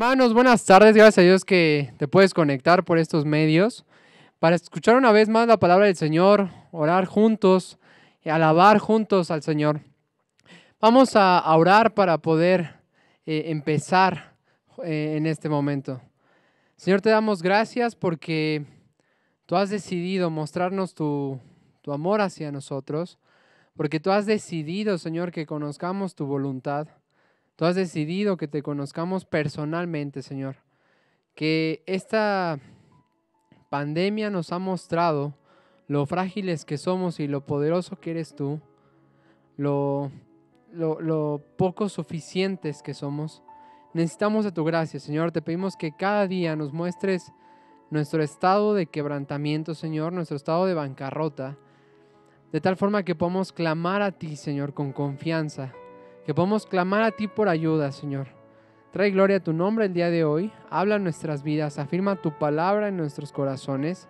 Hermanos, buenas tardes. Gracias a Dios que te puedes conectar por estos medios para escuchar una vez más la palabra del Señor, orar juntos y alabar juntos al Señor. Vamos a orar para poder eh, empezar eh, en este momento. Señor, te damos gracias porque tú has decidido mostrarnos tu, tu amor hacia nosotros, porque tú has decidido, Señor, que conozcamos tu voluntad Tú has decidido que te conozcamos personalmente, Señor. Que esta pandemia nos ha mostrado lo frágiles que somos y lo poderoso que eres tú, lo, lo, poco suficientes que somos. Necesitamos de tu gracia, Señor. Te pedimos que cada día nos muestres nuestro estado de quebrantamiento, Señor, nuestro estado de bancarrota, de tal forma que podamos clamar a ti, Señor, con confianza que podamos clamar a ti por ayuda, Señor. Trae gloria a tu nombre el día de hoy, habla nuestras vidas, afirma tu palabra en nuestros corazones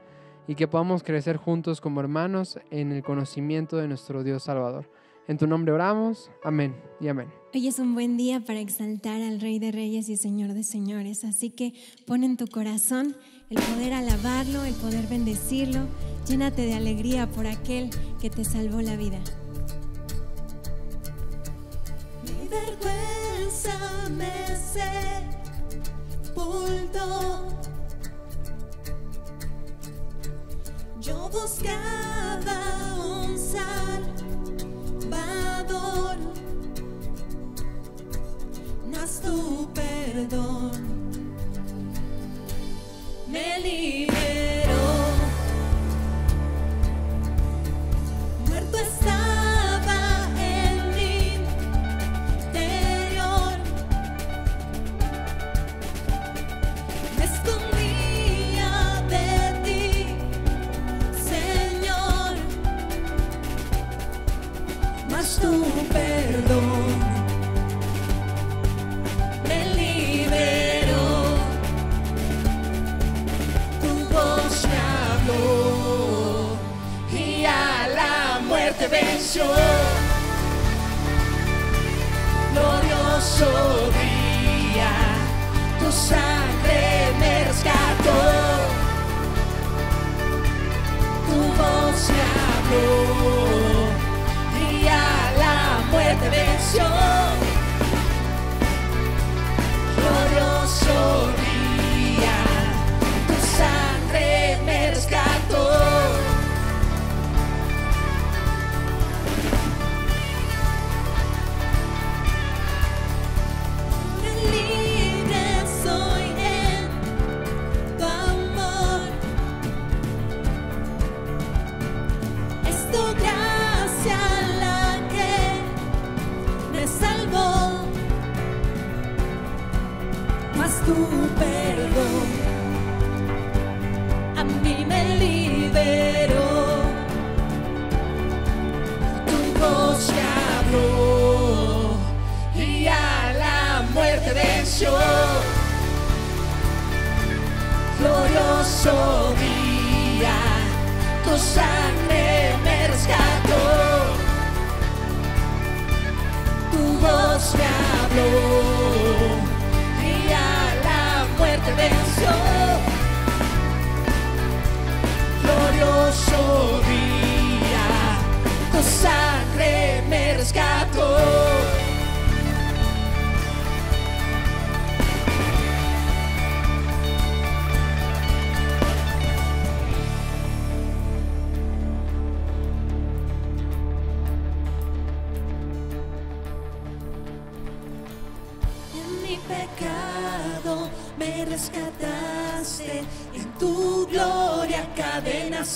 y que podamos crecer juntos como hermanos en el conocimiento de nuestro Dios Salvador. En tu nombre oramos, amén y amén. Hoy es un buen día para exaltar al Rey de Reyes y Señor de Señores, así que pon en tu corazón el poder alabarlo, el poder bendecirlo, llénate de alegría por aquel que te salvó la vida vergüenza me sepultó. Yo buscaba un salvador, mas tu perdón me libró.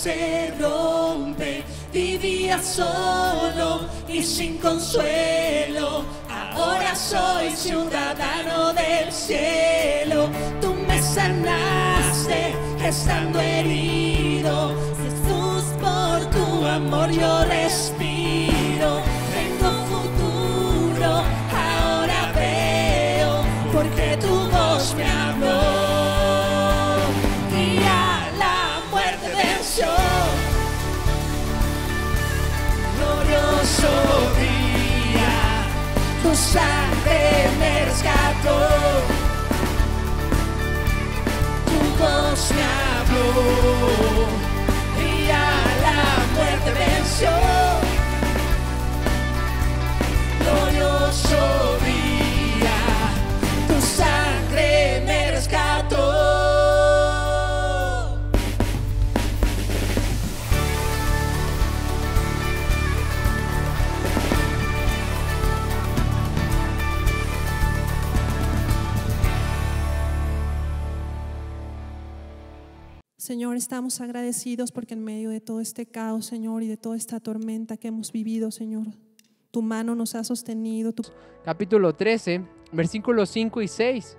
se rompe. Vivía solo y sin consuelo. Ahora soy ciudadano del cielo. Tú me sanaste estando herido. Jesús, por tu amor yo respiro. sangre me rescató. Tu voz me habló y a la muerte venció. No yo sabía sangre. Señor, estamos agradecidos porque en medio de todo este caos, Señor, y de toda esta tormenta que hemos vivido, Señor, tu mano nos ha sostenido. Capítulo 13, versículos 5 y 6.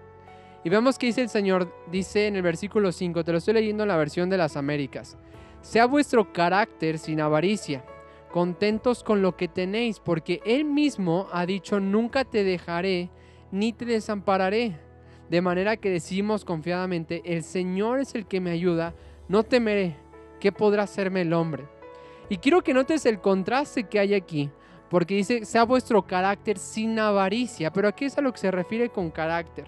Y vemos que dice el Señor, dice en el versículo 5, te lo estoy leyendo en la versión de las Américas. Sea vuestro carácter sin avaricia, contentos con lo que tenéis, porque Él mismo ha dicho, nunca te dejaré ni te desampararé. De manera que decimos confiadamente, el Señor es el que me ayuda, no temeré, ¿qué podrá hacerme el hombre? Y quiero que notes el contraste que hay aquí, porque dice, sea vuestro carácter sin avaricia, pero aquí es a lo que se refiere con carácter.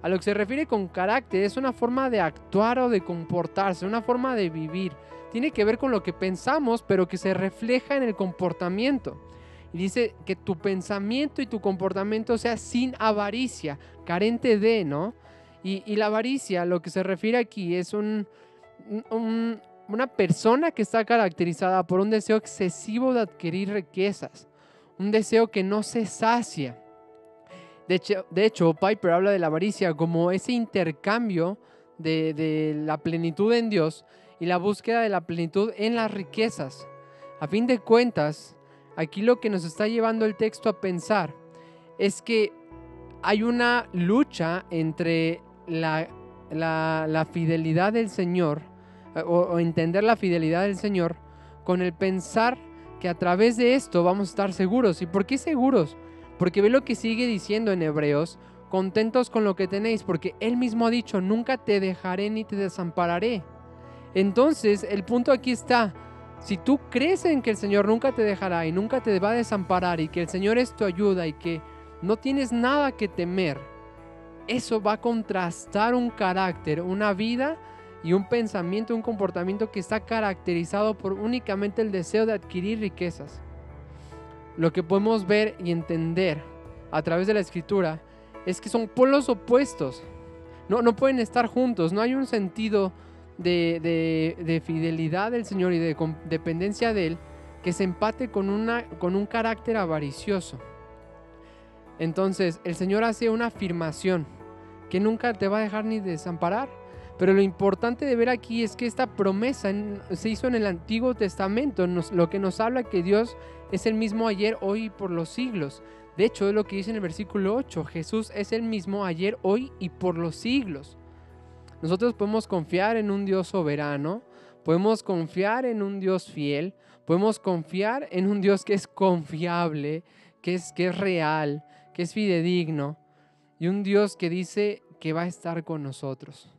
A lo que se refiere con carácter es una forma de actuar o de comportarse, una forma de vivir. Tiene que ver con lo que pensamos, pero que se refleja en el comportamiento. Y dice que tu pensamiento y tu comportamiento sea sin avaricia, carente de, ¿no? Y, la avaricia, lo que se refiere aquí es un, una persona que está caracterizada por un deseo excesivo de adquirir riquezas, un deseo que no se sacia. De hecho, Piper habla de la avaricia como ese intercambio de, de la plenitud en Dios y la búsqueda de la plenitud en las riquezas. A fin de cuentas, Aquí lo que nos está llevando el texto a pensar es que hay una lucha entre la, fidelidad del Señor eh, o entender la fidelidad del Señor con el pensar que a través de esto vamos a estar seguros. ¿Y por qué seguros? Porque ve lo que sigue diciendo en Hebreos, contentos con lo que tenéis, porque Él mismo ha dicho, nunca te dejaré ni te desampararé. Entonces, el punto aquí está, si tú crees en que el Señor nunca te dejará y nunca te va a desamparar y que el Señor es tu ayuda y que no tienes nada que temer, eso va a contrastar un carácter, una vida y un pensamiento, un comportamiento que está caracterizado por únicamente el deseo de adquirir riquezas. Lo que podemos ver y entender a través de la escritura es que son polos opuestos. No, no pueden estar juntos, no hay un sentido de, fidelidad del Señor y de dependencia de Él que se empate con, una, con un carácter avaricioso. Entonces, el Señor hace una afirmación que nunca te va a dejar ni desamparar. Pero lo importante de ver aquí es que esta promesa se hizo en el Antiguo Testamento, lo que nos habla que Dios es el mismo ayer, hoy y por los siglos. De hecho, es lo que dice en el versículo 8, Jesús es el mismo ayer, hoy y por los siglos. Nosotros podemos confiar en un Dios soberano, podemos confiar en un Dios fiel, podemos confiar en un Dios que es confiable, que es, que es real, que es fidedigno y un Dios que dice que va a estar con nosotros.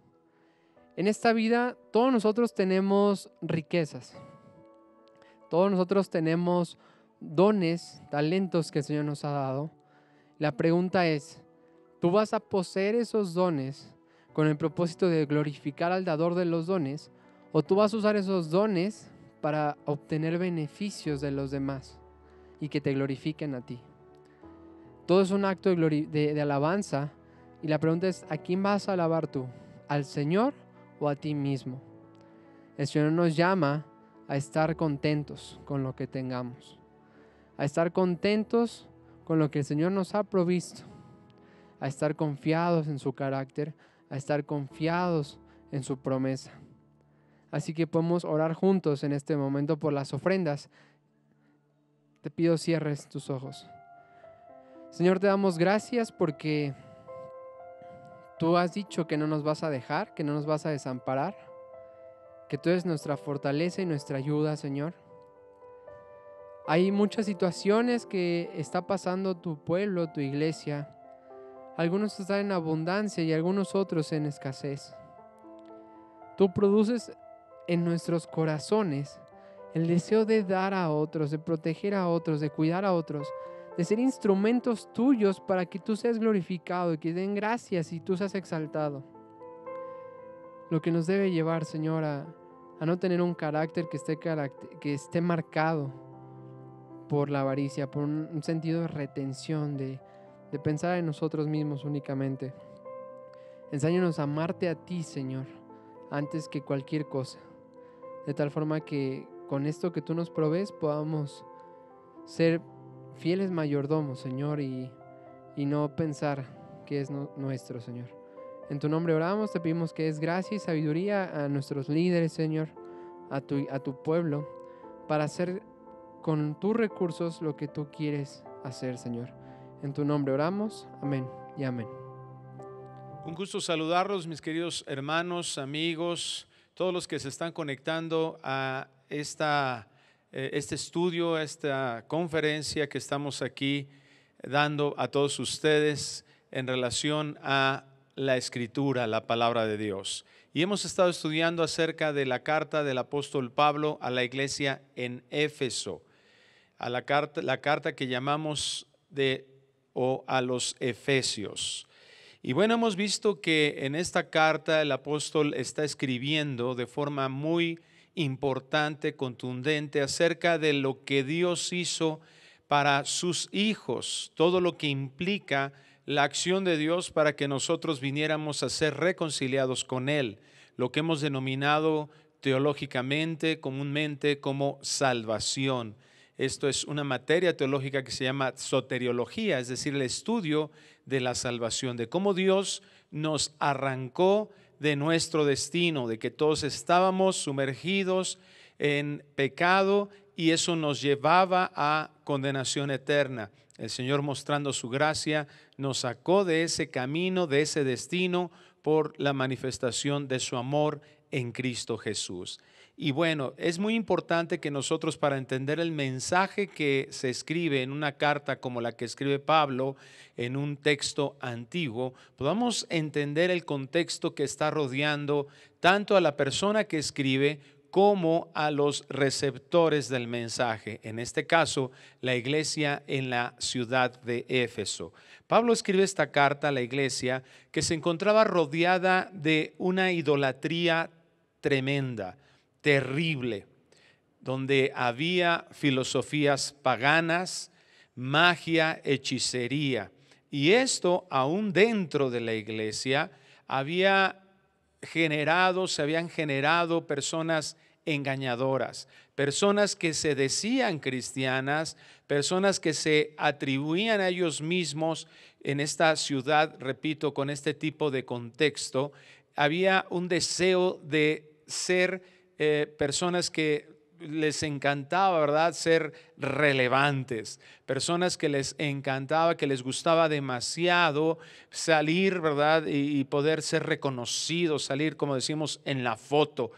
En esta vida todos nosotros tenemos riquezas, todos nosotros tenemos dones, talentos que el Señor nos ha dado. La pregunta es, ¿tú vas a poseer esos dones con el propósito de glorificar al dador de los dones, o tú vas a usar esos dones para obtener beneficios de los demás y que te glorifiquen a ti. Todo es un acto de, alabanza y la pregunta es, ¿a quién vas a alabar tú? ¿Al Señor o a ti mismo? El Señor nos llama a estar contentos con lo que tengamos, a estar contentos con lo que el Señor nos ha provisto, a estar confiados en su carácter, a estar confiados en su promesa. Así que podemos orar juntos en este momento por las ofrendas. Te pido cierres tus ojos. Señor, te damos gracias porque tú has dicho que no nos vas a dejar, que no nos vas a desamparar, que tú eres nuestra fortaleza y nuestra ayuda, Señor. Hay muchas situaciones que está pasando tu pueblo, tu iglesia, algunos están en abundancia y algunos otros en escasez. Tú produces en nuestros corazones el deseo de dar a otros, de proteger a otros, de cuidar a otros, de ser instrumentos tuyos para que tú seas glorificado y que den gracias y tú seas exaltado. Lo que nos debe llevar, Señor, a, no tener un carácter que esté, que esté marcado por la avaricia, por un sentido de retención, de, de pensar en nosotros mismos únicamente. Ensáñanos a amarte a ti, Señor, antes que cualquier cosa, de tal forma que con esto que tú nos provees podamos ser fieles mayordomos, Señor, y, no pensar que es nuestro, Señor. En tu nombre oramos, te pedimos que es gracia y sabiduría a nuestros líderes, Señor, a tu, a tu pueblo, para hacer con tus recursos lo que tú quieres hacer, Señor. En tu nombre oramos. Amén y amén. Un gusto saludarlos, mis queridos hermanos, amigos, todos los que se están conectando a esta, eh, este estudio, a esta conferencia que estamos aquí dando a todos ustedes en relación a la escritura, la palabra de Dios. Y hemos estado estudiando acerca de la carta del apóstol Pablo a la iglesia en Éfeso, a la carta, la carta que llamamos de o a los Efesios. Y bueno, hemos visto que en esta carta el apóstol está escribiendo de forma muy importante, contundente, acerca de lo que Dios hizo para sus hijos, todo lo que implica la acción de Dios para que nosotros viniéramos a ser reconciliados con Él, lo que hemos denominado teológicamente, comúnmente, como salvación. Esto es una materia teológica que se llama soteriología, es decir, el estudio de la salvación, de cómo Dios nos arrancó de nuestro destino, de que todos estábamos sumergidos en pecado y eso nos llevaba a condenación eterna. El Señor mostrando su gracia nos sacó de ese camino, de ese destino, por la manifestación de su amor en Cristo Jesús. Y bueno, es muy importante que nosotros para entender el mensaje que se escribe en una carta como la que escribe Pablo en un texto antiguo, podamos entender el contexto que está rodeando tanto a la persona que escribe como a los receptores del mensaje, en este caso la iglesia en la ciudad de Éfeso. Pablo escribe esta carta a la iglesia que se encontraba rodeada de una idolatría tremenda terrible, donde había filosofías paganas, magia, hechicería. Y esto aún dentro de la iglesia había generado, se habían generado personas engañadoras, personas que se decían cristianas, personas que se atribuían a ellos mismos en esta ciudad, repito, con este tipo de contexto, había un deseo de ser eh, personas que les encantaba, ¿verdad?, ser relevantes, personas que les encantaba, que les gustaba demasiado salir, ¿verdad?, y poder ser reconocidos, salir, como decimos, en la foto.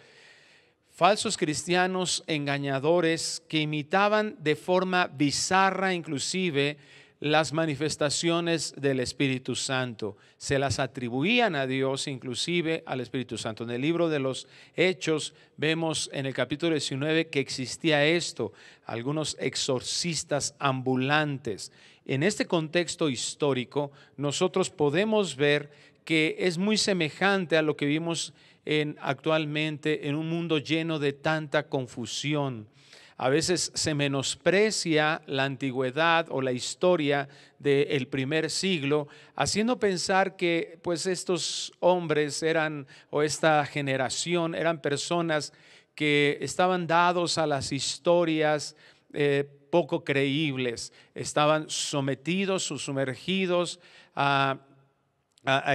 Falsos cristianos engañadores que imitaban de forma bizarra inclusive las manifestaciones del Espíritu Santo. Se las atribuían a Dios, inclusive al Espíritu Santo. En el libro de los Hechos vemos en el capítulo 19 que existía esto, algunos exorcistas ambulantes. En este contexto histórico, nosotros podemos ver que es muy semejante a lo que vimos en, actualmente en un mundo lleno de tanta confusión a veces se menosprecia la antigüedad o la historia del primer siglo, haciendo pensar que pues estos hombres eran o esta generación eran personas que estaban dados a las historias eh, poco creíbles, estaban sometidos o sumergidos a,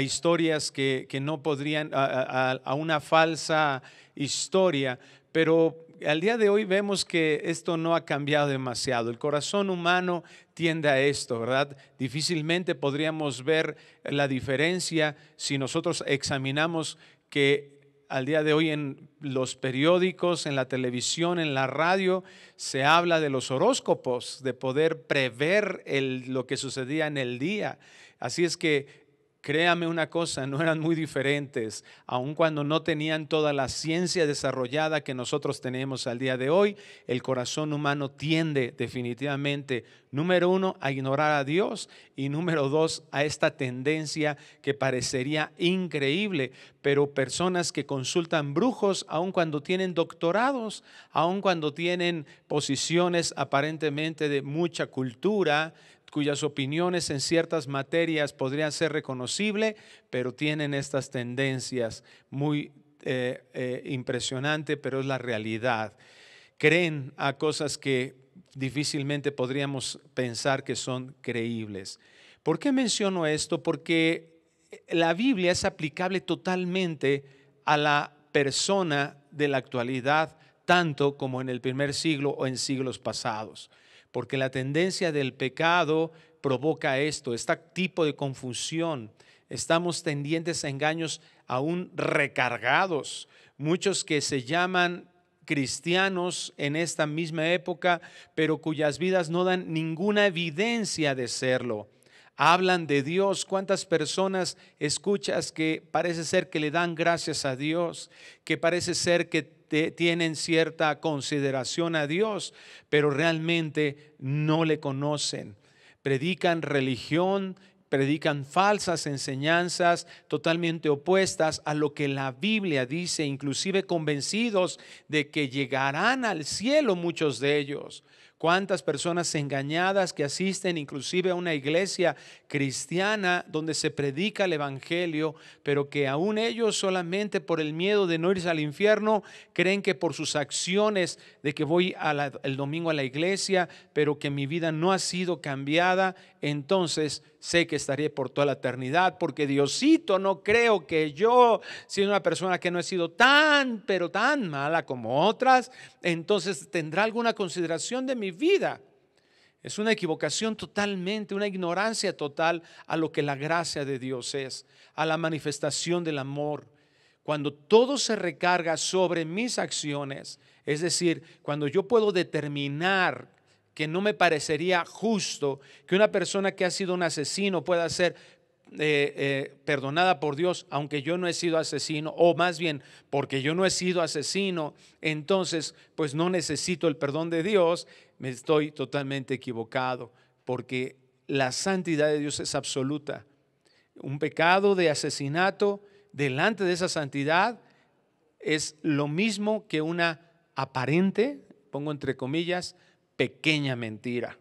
historias que, no podrían, a, a una falsa historia, pero al día de hoy vemos que esto no ha cambiado demasiado. El corazón humano tiende a esto, ¿verdad? Difícilmente podríamos ver la diferencia si nosotros examinamos que al día de hoy en los periódicos, en la televisión, en la radio, se habla de los horóscopos, de poder prever lo que sucedía en el día. Así es que Créame una cosa, no eran muy diferentes, aun cuando no tenían toda la ciencia desarrollada que nosotros tenemos al día de hoy, el corazón humano tiende definitivamente, número uno, a ignorar a Dios y número dos, a esta tendencia que parecería increíble, pero personas que consultan brujos, aun cuando tienen doctorados, aun cuando tienen posiciones aparentemente de mucha cultura, cuyas opiniones en ciertas materias podrían ser reconocibles, pero tienen estas tendencias muy eh, eh, impresionantes, pero es la realidad. Creen a cosas que difícilmente podríamos pensar que son creíbles. ¿Por qué menciono esto? Porque la Biblia es aplicable totalmente a la persona de la actualidad, tanto como en el primer siglo o en siglos pasados porque la tendencia del pecado provoca esto, este tipo de confusión. Estamos tendientes a engaños aún recargados. Muchos que se llaman cristianos en esta misma época, pero cuyas vidas no dan ninguna evidencia de serlo. Hablan de Dios. ¿Cuántas personas escuchas que parece ser que le dan gracias a Dios? Que parece ser que tienen cierta consideración a Dios, pero realmente no le conocen. Predican religión, predican falsas enseñanzas totalmente opuestas a lo que la Biblia dice, inclusive convencidos de que llegarán al cielo muchos de ellos. Cuántas personas engañadas que asisten inclusive a una iglesia cristiana donde se predica el Evangelio, pero que aún ellos solamente por el miedo de no irse al infierno, creen que por sus acciones de que voy el domingo a la iglesia, pero que mi vida no ha sido cambiada, entonces sé que estaré por toda la eternidad, porque Diosito no creo que yo, siendo una persona que no he sido tan, pero tan mala como otras, entonces tendrá alguna consideración de mi vida. Es una equivocación totalmente, una ignorancia total a lo que la gracia de Dios es, a la manifestación del amor. Cuando todo se recarga sobre mis acciones, es decir, cuando yo puedo determinar que no me parecería justo que una persona que ha sido un asesino pueda ser eh, eh, perdonada por Dios, aunque yo no he sido asesino, o más bien porque yo no he sido asesino, entonces pues no necesito el perdón de Dios, me estoy totalmente equivocado, porque la santidad de Dios es absoluta. Un pecado de asesinato delante de esa santidad es lo mismo que una aparente, pongo entre comillas, pequeña mentira.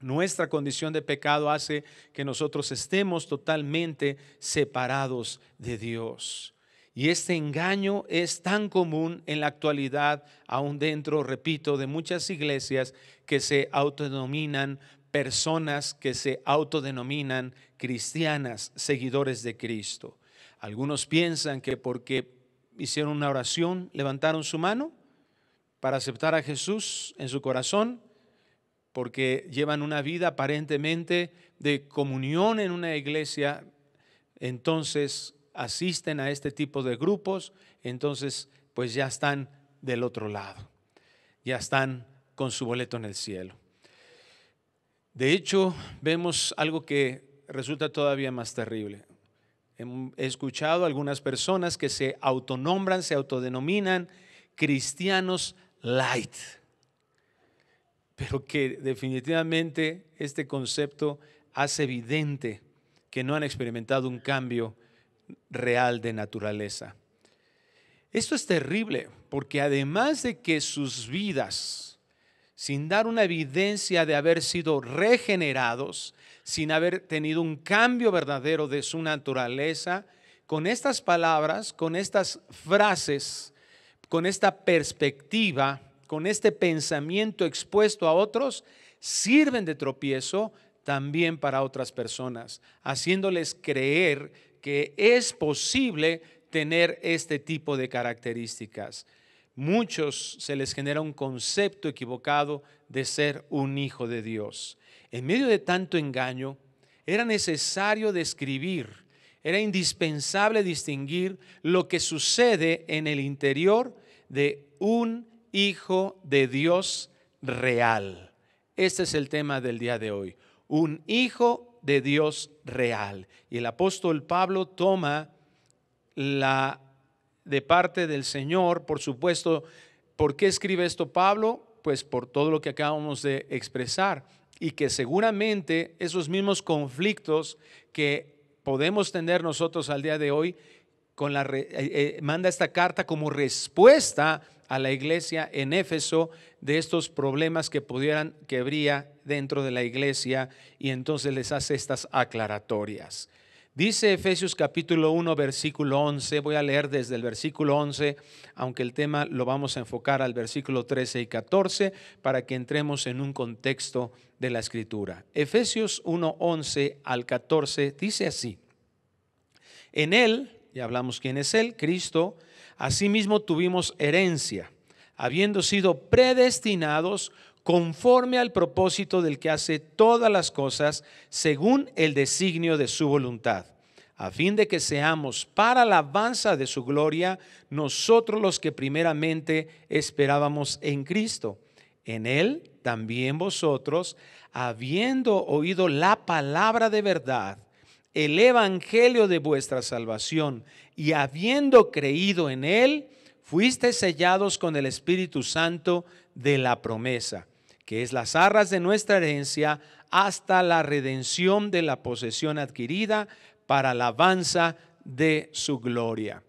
Nuestra condición de pecado hace que nosotros estemos totalmente separados de Dios. Y este engaño es tan común en la actualidad, aún dentro, repito, de muchas iglesias que se autodenominan personas que se autodenominan cristianas, seguidores de Cristo. Algunos piensan que porque hicieron una oración, levantaron su mano para aceptar a Jesús en su corazón, porque llevan una vida aparentemente de comunión en una iglesia, entonces asisten a este tipo de grupos, entonces pues ya están del otro lado, ya están con su boleto en el cielo. De hecho, vemos algo que resulta todavía más terrible. He escuchado a algunas personas que se autonombran, se autodenominan cristianos light, pero que definitivamente este concepto hace evidente que no han experimentado un cambio real de naturaleza. Esto es terrible porque además de que sus vidas, sin dar una evidencia de haber sido regenerados, sin haber tenido un cambio verdadero de su naturaleza, con estas palabras, con estas frases, con esta perspectiva, con este pensamiento expuesto a otros, sirven de tropiezo también para otras personas, haciéndoles creer que es posible tener este tipo de características. Muchos se les genera un concepto equivocado de ser un hijo de Dios. En medio de tanto engaño, era necesario describir, era indispensable distinguir lo que sucede en el interior de un hijo de Dios real. Este es el tema del día de hoy. Un hijo de Dios real. Y el apóstol Pablo toma la de parte del Señor, por supuesto, ¿por qué escribe esto Pablo? Pues por todo lo que acabamos de expresar y que seguramente esos mismos conflictos que podemos tener nosotros al día de hoy eh, eh, manda esta carta como respuesta a la iglesia en Éfeso de estos problemas que pudieran que habría dentro de la iglesia y entonces les hace estas aclaratorias. Dice Efesios capítulo 1 versículo 11, voy a leer desde el versículo 11, aunque el tema lo vamos a enfocar al versículo 13 y 14 para que entremos en un contexto de la escritura. Efesios 1 11 al 14 dice así: En él ya hablamos quién es Él, Cristo, asimismo tuvimos herencia, habiendo sido predestinados conforme al propósito del que hace todas las cosas según el designio de su voluntad, a fin de que seamos para la avanza de su gloria nosotros los que primeramente esperábamos en Cristo. En Él también vosotros, habiendo oído la palabra de verdad, el Evangelio de vuestra salvación, y habiendo creído en él, fuiste sellados con el Espíritu Santo de la promesa, que es las arras de nuestra herencia hasta la redención de la posesión adquirida para la alabanza de su gloria.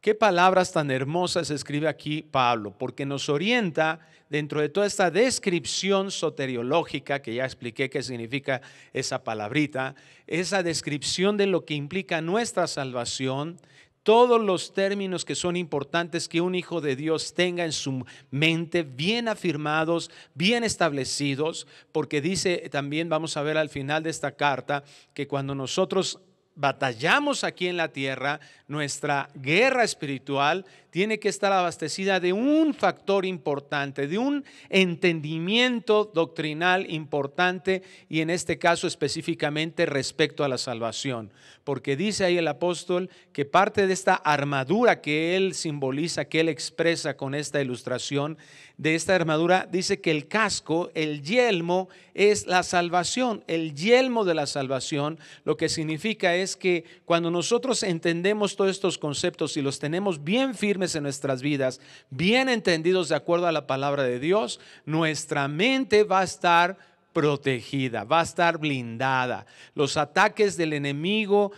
Qué palabras tan hermosas escribe aquí Pablo, porque nos orienta dentro de toda esta descripción soteriológica, que ya expliqué qué significa esa palabrita, esa descripción de lo que implica nuestra salvación, todos los términos que son importantes que un hijo de Dios tenga en su mente, bien afirmados, bien establecidos, porque dice también, vamos a ver al final de esta carta, que cuando nosotros batallamos aquí en la tierra, nuestra guerra espiritual tiene que estar abastecida de un factor importante, de un entendimiento doctrinal importante y en este caso específicamente respecto a la salvación. Porque dice ahí el apóstol que parte de esta armadura que él simboliza, que él expresa con esta ilustración, de esta armadura, dice que el casco, el yelmo, es la salvación, el yelmo de la salvación, lo que significa es que cuando nosotros entendemos todos estos conceptos y los tenemos bien firmes, en nuestras vidas, bien entendidos de acuerdo a la palabra de Dios, nuestra mente va a estar protegida, va a estar blindada. Los ataques del enemigo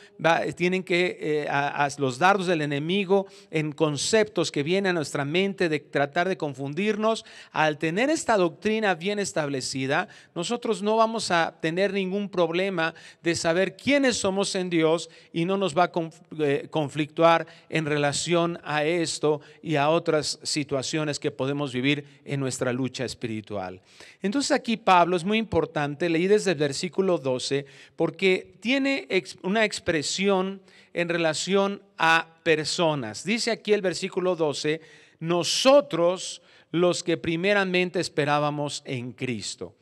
tienen que, eh, los dardos del enemigo en conceptos que vienen a nuestra mente de tratar de confundirnos, al tener esta doctrina bien establecida, nosotros no vamos a tener ningún problema de saber quiénes somos en Dios y no nos va a eh, conflictuar en relación a esto y a otras situaciones que podemos vivir en nuestra lucha espiritual. Entonces aquí Pablo es muy importante importante, leí desde el versículo 12, porque tiene una expresión en relación a personas. Dice aquí el versículo 12, nosotros los que primeramente esperábamos en Cristo.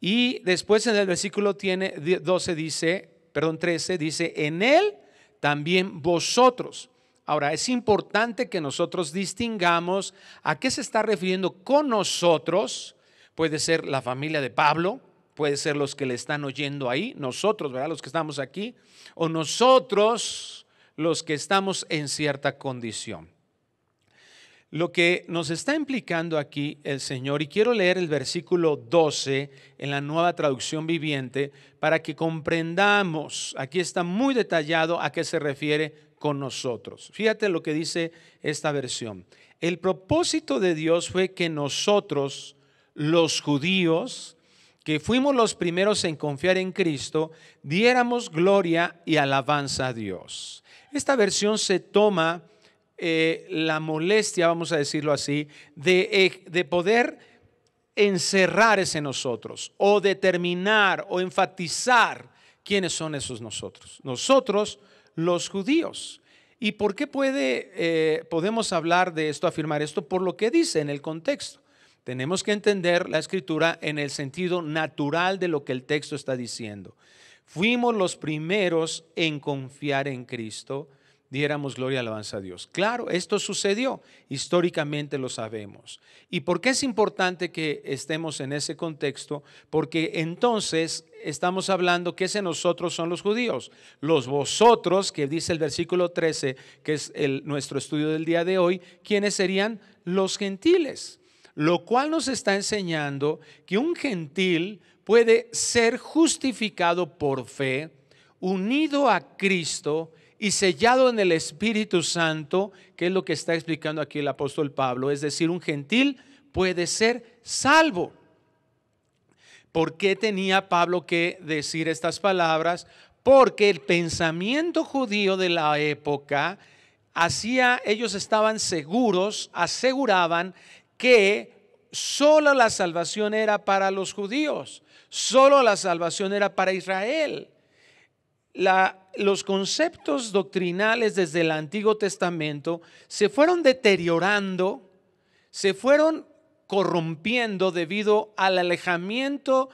Y después en el versículo 12 dice, perdón, 13 dice, en Él también vosotros. Ahora, es importante que nosotros distingamos a qué se está refiriendo con nosotros puede ser la familia de Pablo, puede ser los que le están oyendo ahí, nosotros, ¿verdad? Los que estamos aquí, o nosotros los que estamos en cierta condición. Lo que nos está implicando aquí el Señor, y quiero leer el versículo 12 en la nueva traducción viviente para que comprendamos, aquí está muy detallado a qué se refiere con nosotros. Fíjate lo que dice esta versión. El propósito de Dios fue que nosotros, los judíos, que fuimos los primeros en confiar en Cristo, diéramos gloria y alabanza a Dios. Esta versión se toma eh, la molestia, vamos a decirlo así, eh, de, poder encerrar ese nosotros o determinar o enfatizar quiénes son esos nosotros. Nosotros, los judíos. ¿Y por qué puede, eh, podemos hablar de esto, afirmar esto? Por lo que dice en el contexto. Tenemos que entender la escritura en el sentido natural de lo que el texto está diciendo. Fuimos los primeros en confiar en Cristo, diéramos gloria y alabanza a Dios. Claro, esto sucedió, históricamente lo sabemos. ¿Y por qué es importante que estemos en ese contexto? Porque entonces estamos hablando que ese nosotros son los judíos. Los vosotros, que dice el versículo 13, que es el, nuestro estudio del día de hoy, ¿quiénes serían los gentiles? lo cual nos está enseñando que un gentil puede ser justificado por fe, unido a Cristo y sellado en el Espíritu Santo, que es lo que está explicando aquí el apóstol Pablo, es decir, un gentil puede ser salvo. ¿Por qué tenía Pablo que decir estas palabras? Porque el pensamiento judío de la época hacía, ellos estaban seguros, aseguraban que solo la salvación era para los judíos, solo la salvación era para Israel. los conceptos doctrinales desde el Antiguo Testamento se fueron deteriorando, se fueron corrompiendo debido al alejamiento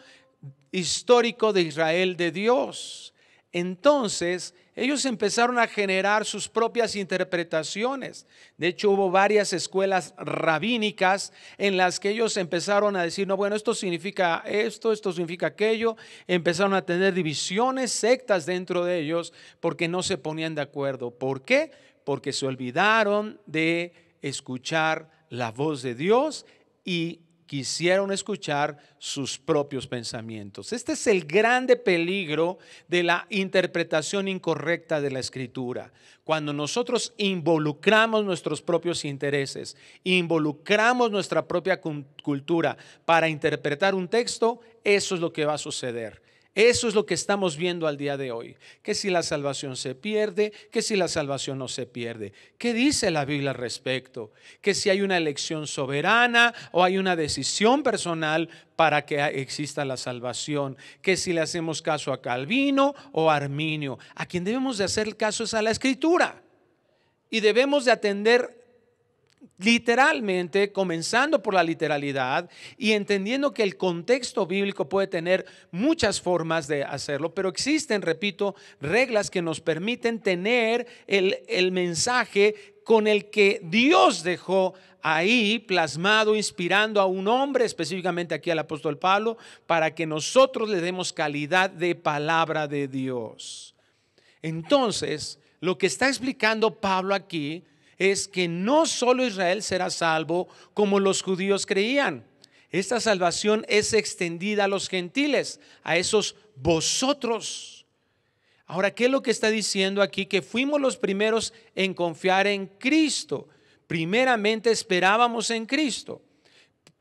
histórico de Israel de Dios. Entonces, ellos empezaron a generar sus propias interpretaciones. De hecho, hubo varias escuelas rabínicas en las que ellos empezaron a decir, no, bueno, esto significa esto, esto significa aquello. Empezaron a tener divisiones, sectas dentro de ellos, porque no se ponían de acuerdo. ¿Por qué? Porque se olvidaron de escuchar la voz de Dios y quisieron escuchar sus propios pensamientos. Este es el grande peligro de la interpretación incorrecta de la escritura. Cuando nosotros involucramos nuestros propios intereses, involucramos nuestra propia cultura para interpretar un texto, eso es lo que va a suceder. Eso es lo que estamos viendo al día de hoy. Que si la salvación se pierde, que si la salvación no se pierde. ¿Qué dice la Biblia al respecto? Que si hay una elección soberana o hay una decisión personal para que exista la salvación. Que si le hacemos caso a Calvino o a Arminio. A quien debemos de hacer caso es a la escritura. Y debemos de atender literalmente, comenzando por la literalidad y entendiendo que el contexto bíblico puede tener muchas formas de hacerlo, pero existen, repito, reglas que nos permiten tener el, mensaje con el que Dios dejó ahí plasmado, inspirando a un hombre, específicamente aquí al apóstol Pablo, para que nosotros le demos calidad de palabra de Dios. Entonces, lo que está explicando Pablo aquí es que no solo Israel será salvo como los judíos creían. Esta salvación es extendida a los gentiles, a esos vosotros. Ahora, ¿qué es lo que está diciendo aquí? Que fuimos los primeros en confiar en Cristo. Primeramente esperábamos en Cristo,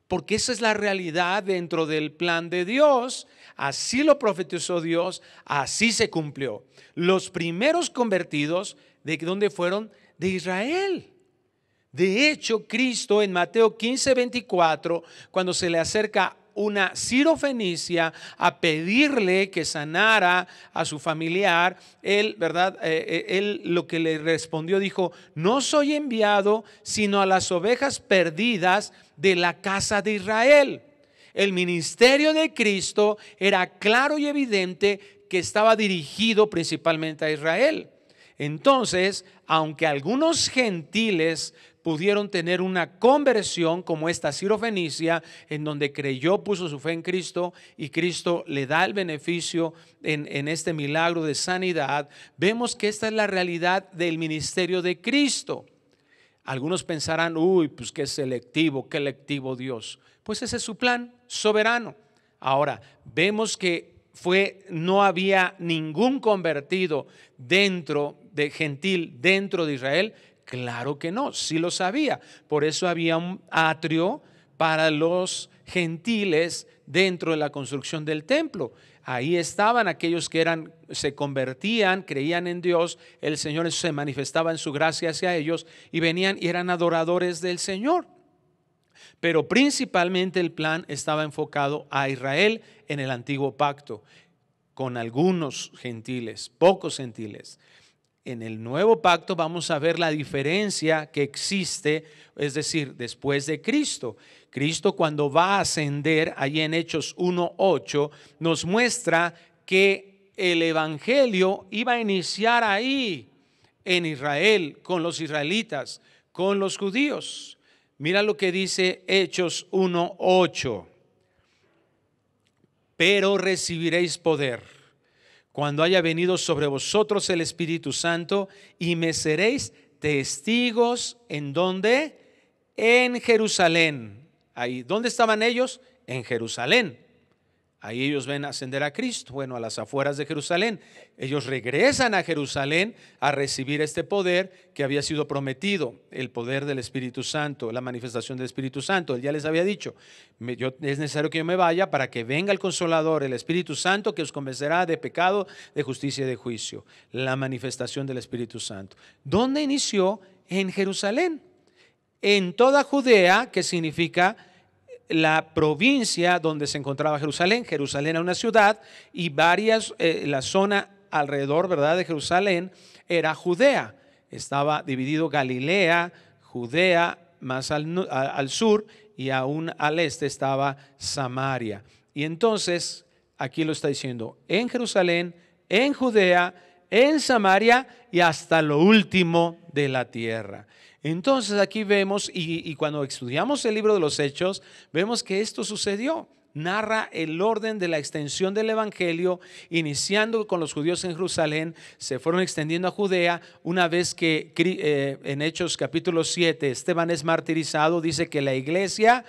porque esa es la realidad dentro del plan de Dios. Así lo profetizó Dios, así se cumplió. Los primeros convertidos, ¿de dónde fueron? de Israel. De hecho, Cristo en Mateo 15, 24, cuando se le acerca una sirofenicia a pedirle que sanara a su familiar, él, ¿verdad? Eh, eh, él lo que le respondió dijo, no soy enviado sino a las ovejas perdidas de la casa de Israel. El ministerio de Cristo era claro y evidente que estaba dirigido principalmente a Israel. Entonces, aunque algunos gentiles pudieron tener una conversión como esta cirofenicia en donde creyó, puso su fe en Cristo y Cristo le da el beneficio en, este milagro de sanidad, vemos que esta es la realidad del ministerio de Cristo. Algunos pensarán, uy, pues qué selectivo, qué electivo Dios. Pues ese es su plan soberano. Ahora, vemos que fue, no había ningún convertido dentro de gentil dentro de Israel? Claro que no, sí lo sabía. Por eso había un atrio para los gentiles dentro de la construcción del templo. Ahí estaban aquellos que eran se convertían, creían en Dios, el Señor se manifestaba en su gracia hacia ellos y venían y eran adoradores del Señor. Pero principalmente el plan estaba enfocado a Israel en el antiguo pacto, con algunos gentiles, pocos gentiles. En el nuevo pacto vamos a ver la diferencia que existe, es decir, después de Cristo. Cristo cuando va a ascender, allí en Hechos 1.8, nos muestra que el Evangelio iba a iniciar ahí, en Israel, con los israelitas, con los judíos. Mira lo que dice Hechos 1.8. Pero recibiréis poder cuando haya venido sobre vosotros el Espíritu Santo y me seréis testigos en donde? En Jerusalén. Ahí, ¿dónde estaban ellos? En Jerusalén. Ahí ellos ven ascender a Cristo, bueno, a las afueras de Jerusalén. Ellos regresan a Jerusalén a recibir este poder que había sido prometido, el poder del Espíritu Santo, la manifestación del Espíritu Santo. Él ya les había dicho, yo, es necesario que yo me vaya para que venga el consolador, el Espíritu Santo, que os convencerá de pecado, de justicia y de juicio. La manifestación del Espíritu Santo. ¿Dónde inició? En Jerusalén. En toda Judea, que significa la provincia donde se encontraba Jerusalén. Jerusalén era una ciudad y varias, eh, la zona alrededor, ¿verdad?, de Jerusalén era Judea. Estaba dividido Galilea, Judea, más al sur y aún al este estaba Samaria. Y entonces, aquí lo está diciendo, en Jerusalén, en Judea, en Samaria y hasta lo último de la tierra. Entonces aquí vemos, y, cuando estudiamos el libro de los Hechos, vemos que esto sucedió narra el orden de la extensión del Evangelio, iniciando con los judíos en Jerusalén, se fueron extendiendo a Judea, una vez que eh, en Hechos capítulo 7 Esteban es martirizado, dice que la iglesia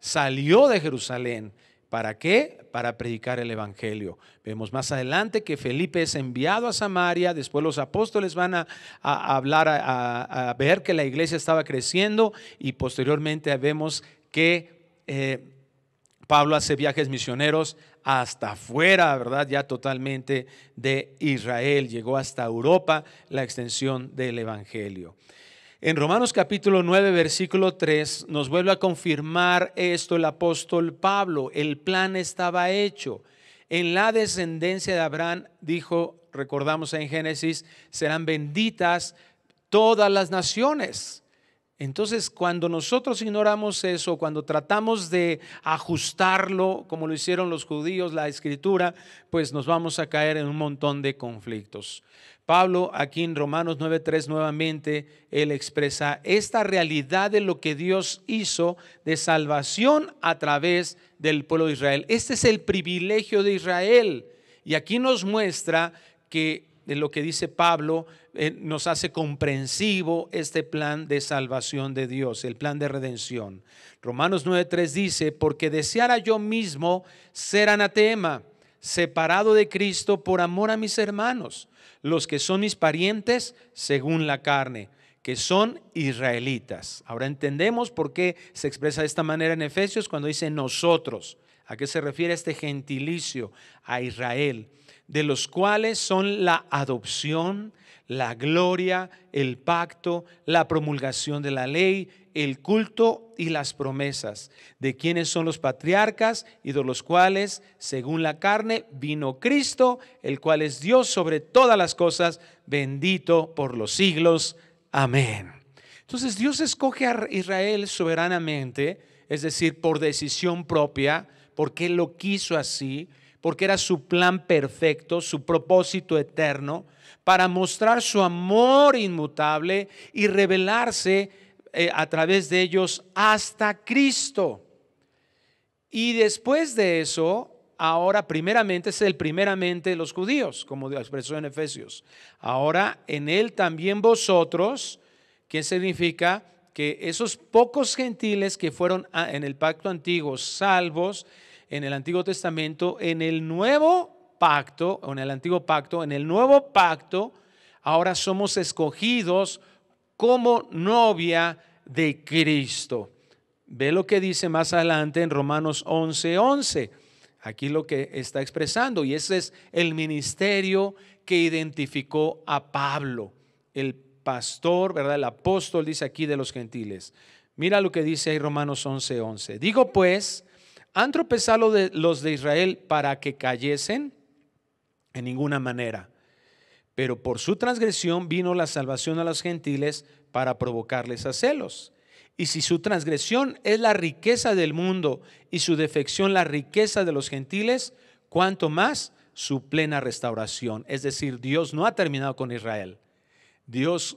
salió de Jerusalén. ¿Para qué? para predicar el Evangelio. Vemos más adelante que Felipe es enviado a Samaria, después los apóstoles van a, hablar, a, ver que la iglesia estaba creciendo y posteriormente vemos que eh, Pablo hace viajes misioneros hasta afuera, ¿verdad? Ya totalmente de Israel, llegó hasta Europa la extensión del Evangelio. En Romanos capítulo 9, versículo 3, nos vuelve a confirmar esto el apóstol Pablo. El plan estaba hecho. En la descendencia de Abraham, dijo, recordamos en Génesis, serán benditas todas las naciones. Entonces, cuando nosotros ignoramos eso, cuando tratamos de ajustarlo, como lo hicieron los judíos, la escritura, pues nos vamos a caer en un montón de conflictos. Pablo aquí en Romanos 9.3 nuevamente, él expresa esta realidad de lo que Dios hizo de salvación a través del pueblo de Israel. Este es el privilegio de Israel. Y aquí nos muestra que de lo que dice Pablo eh, nos hace comprensivo este plan de salvación de Dios, el plan de redención. Romanos 9.3 dice, porque deseara yo mismo ser anatema separado de Cristo por amor a mis hermanos, los que son mis parientes según la carne, que son israelitas. Ahora entendemos por qué se expresa de esta manera en Efesios cuando dice nosotros. ¿A qué se refiere este gentilicio? A Israel, de los cuales son la adopción, la gloria, el pacto, la promulgación de la ley el culto y las promesas, de quienes son los patriarcas y de los cuales, según la carne, vino Cristo, el cual es Dios sobre todas las cosas, bendito por los siglos. Amén. Entonces Dios escoge a Israel soberanamente, es decir, por decisión propia, porque Él lo quiso así, porque era su plan perfecto, su propósito eterno, para mostrar su amor inmutable y revelarse eh, a través de ellos hasta Cristo. Y después de eso, ahora primeramente es el primeramente los judíos, como expresó en Efesios. Ahora en él también vosotros, qué significa que esos pocos gentiles que fueron en el pacto antiguo salvos en el Antiguo Testamento, en el nuevo pacto, o en el antiguo pacto, en el nuevo pacto, ahora somos escogidos como novia de Cristo. Ve lo que dice más adelante en Romanos 11:11. 11. Aquí lo que está expresando, y ese es el ministerio que identificó a Pablo, el pastor, ¿verdad? El apóstol dice aquí de los gentiles. Mira lo que dice ahí Romanos 11:11. 11. Digo pues, ¿han tropezado los de Israel para que cayesen? En ninguna manera. Pero por su transgresión vino la salvación a los gentiles para provocarles a celos. Y si su transgresión es la riqueza del mundo y su defección la riqueza de los gentiles, cuanto más su plena restauración. Es decir, Dios no ha terminado con Israel. Dios,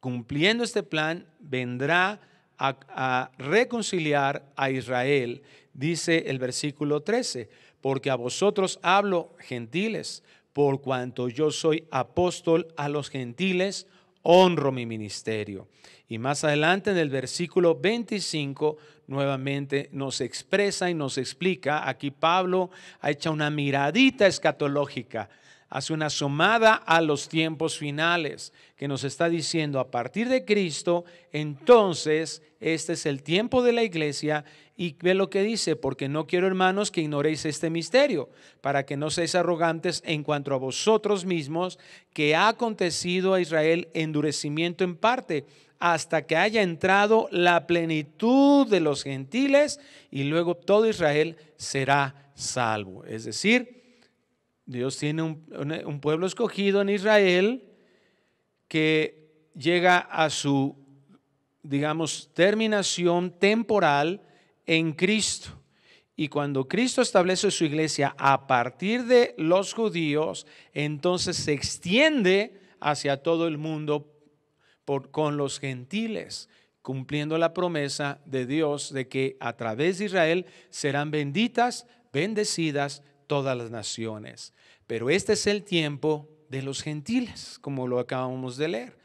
cumpliendo este plan, vendrá a, a, reconciliar a Israel, dice el versículo 13, porque a vosotros hablo gentiles, por cuanto yo soy apóstol a los gentiles, honro mi ministerio. Y más adelante en el versículo 25 nuevamente nos expresa y nos explica, aquí Pablo ha hecho una miradita escatológica, hace una somada a los tiempos finales, que nos está diciendo a partir de Cristo, entonces este es el tiempo de la iglesia y ve lo que dice, porque no quiero, hermanos, que ignoréis este misterio, para que no seáis arrogantes en cuanto a vosotros mismos, que ha acontecido a Israel endurecimiento en parte, hasta que haya entrado la plenitud de los gentiles, y luego todo Israel será salvo. Es decir, Dios tiene un, un pueblo escogido en Israel que llega a su, digamos, terminación temporal, en Cristo. Y cuando Cristo establece su iglesia a partir de los judíos, entonces se extiende hacia todo el mundo con los gentiles, cumpliendo la promesa de Dios de que a través de Israel serán benditas, bendecidas todas las naciones. Pero este es el tiempo de los gentiles, como lo acabamos de leer.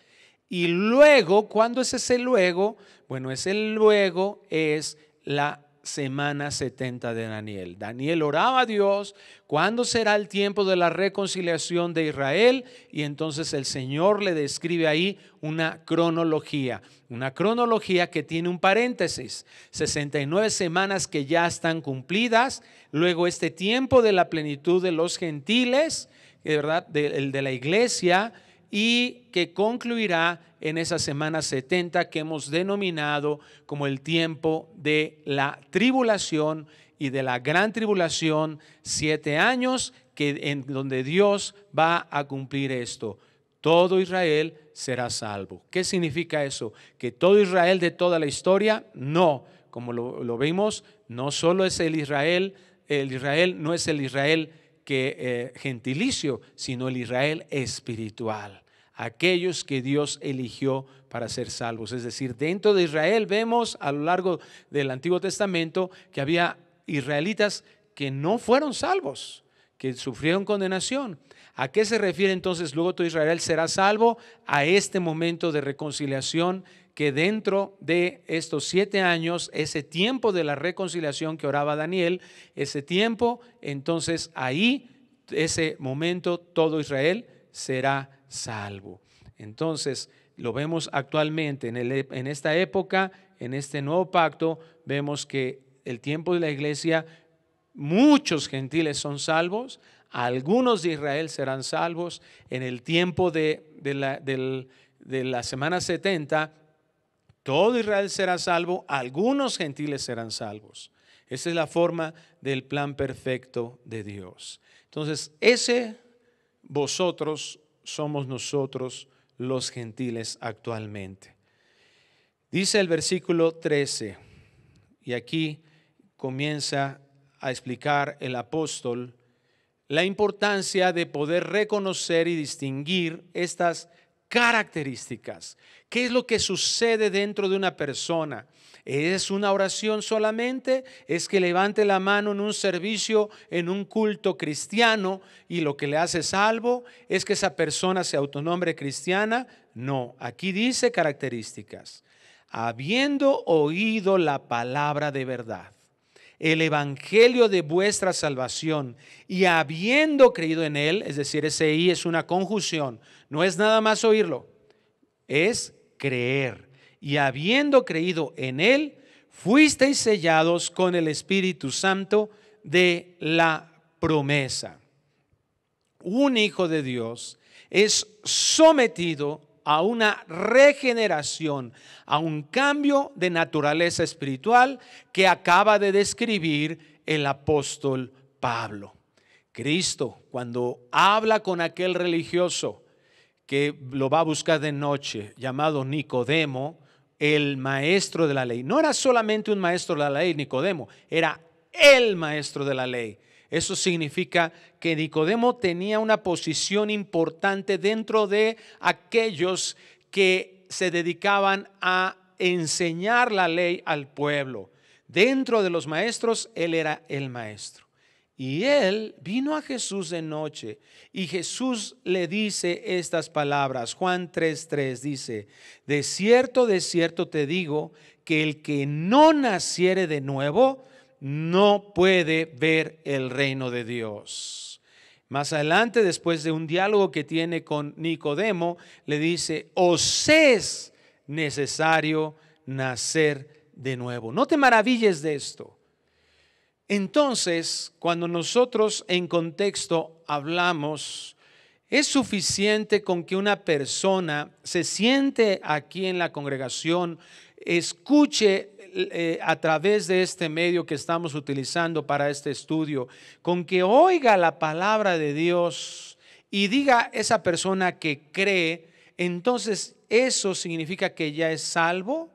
Y luego, ¿cuándo es ese luego? Bueno, ese luego es la semana 70 de Daniel. Daniel oraba a Dios, ¿cuándo será el tiempo de la reconciliación de Israel? Y entonces el Señor le describe ahí una cronología, una cronología que tiene un paréntesis, 69 semanas que ya están cumplidas, luego este tiempo de la plenitud de los gentiles, de verdad, de la iglesia, y que concluirá en esa semana 70 que hemos denominado como el tiempo de la tribulación y de la gran tribulación, siete años que, en donde Dios va a cumplir esto. Todo Israel será salvo. ¿Qué significa eso? ¿Que todo Israel de toda la historia? No. Como lo, lo vimos, no solo es el Israel, el Israel no es el Israel que eh, gentilicio, sino el Israel espiritual, aquellos que Dios eligió para ser salvos. Es decir, dentro de Israel vemos a lo largo del Antiguo Testamento que había israelitas que no fueron salvos, que sufrieron condenación. ¿A qué se refiere entonces luego todo Israel será salvo? A este momento de reconciliación que dentro de estos siete años, ese tiempo de la reconciliación que oraba Daniel, ese tiempo, entonces ahí, ese momento, todo Israel será salvo. Entonces, lo vemos actualmente en, en esta época, en este nuevo pacto, vemos que el tiempo de la iglesia, muchos gentiles son salvos, algunos de Israel serán salvos, en el tiempo de, de la, de la semana 70, todo Israel será salvo, algunos gentiles serán salvos. Esa es la forma del plan perfecto de Dios. Entonces, ese vosotros somos nosotros los gentiles actualmente. Dice el versículo 13, y aquí comienza a explicar el apóstol la importancia de poder reconocer y distinguir estas características. ¿Qué es lo que sucede dentro de una persona? ¿Es una oración solamente? ¿Es que levante la mano en un servicio, en un culto cristiano y lo que le hace salvo es que esa persona se autonombre cristiana? No, aquí dice características. Habiendo oído la palabra de verdad el evangelio de vuestra salvación y habiendo creído en él, es decir, ese I es una conjunción, no es nada más oírlo, es creer. Y habiendo creído en él, fuisteis sellados con el Espíritu Santo de la promesa. Un hijo de Dios es sometido a una regeneración, a un cambio de naturaleza espiritual que acaba de describir el apóstol Pablo. Cristo, cuando habla con aquel religioso que lo va a buscar de noche, llamado Nicodemo, el maestro de la ley, no era solamente un maestro de la ley, Nicodemo, era el maestro de la ley eso significa que Nicodemo tenía una posición importante dentro de aquellos que se dedicaban a enseñar la ley al pueblo. Dentro de los maestros, él era el maestro. Y él vino a Jesús de noche y Jesús le dice estas palabras. Juan 3:3 dice, de cierto, de cierto te digo que el que no naciere de nuevo, no puede ver el reino de Dios. Más adelante, después de un diálogo que tiene con Nicodemo, le dice, os es necesario nacer de nuevo. No te maravilles de esto. Entonces, cuando nosotros en contexto hablamos, es suficiente con que una persona se siente aquí en la congregación escuche eh, a través de este medio que estamos utilizando para este estudio, con que oiga la palabra de Dios y diga esa persona que cree, entonces eso significa que ya es salvo.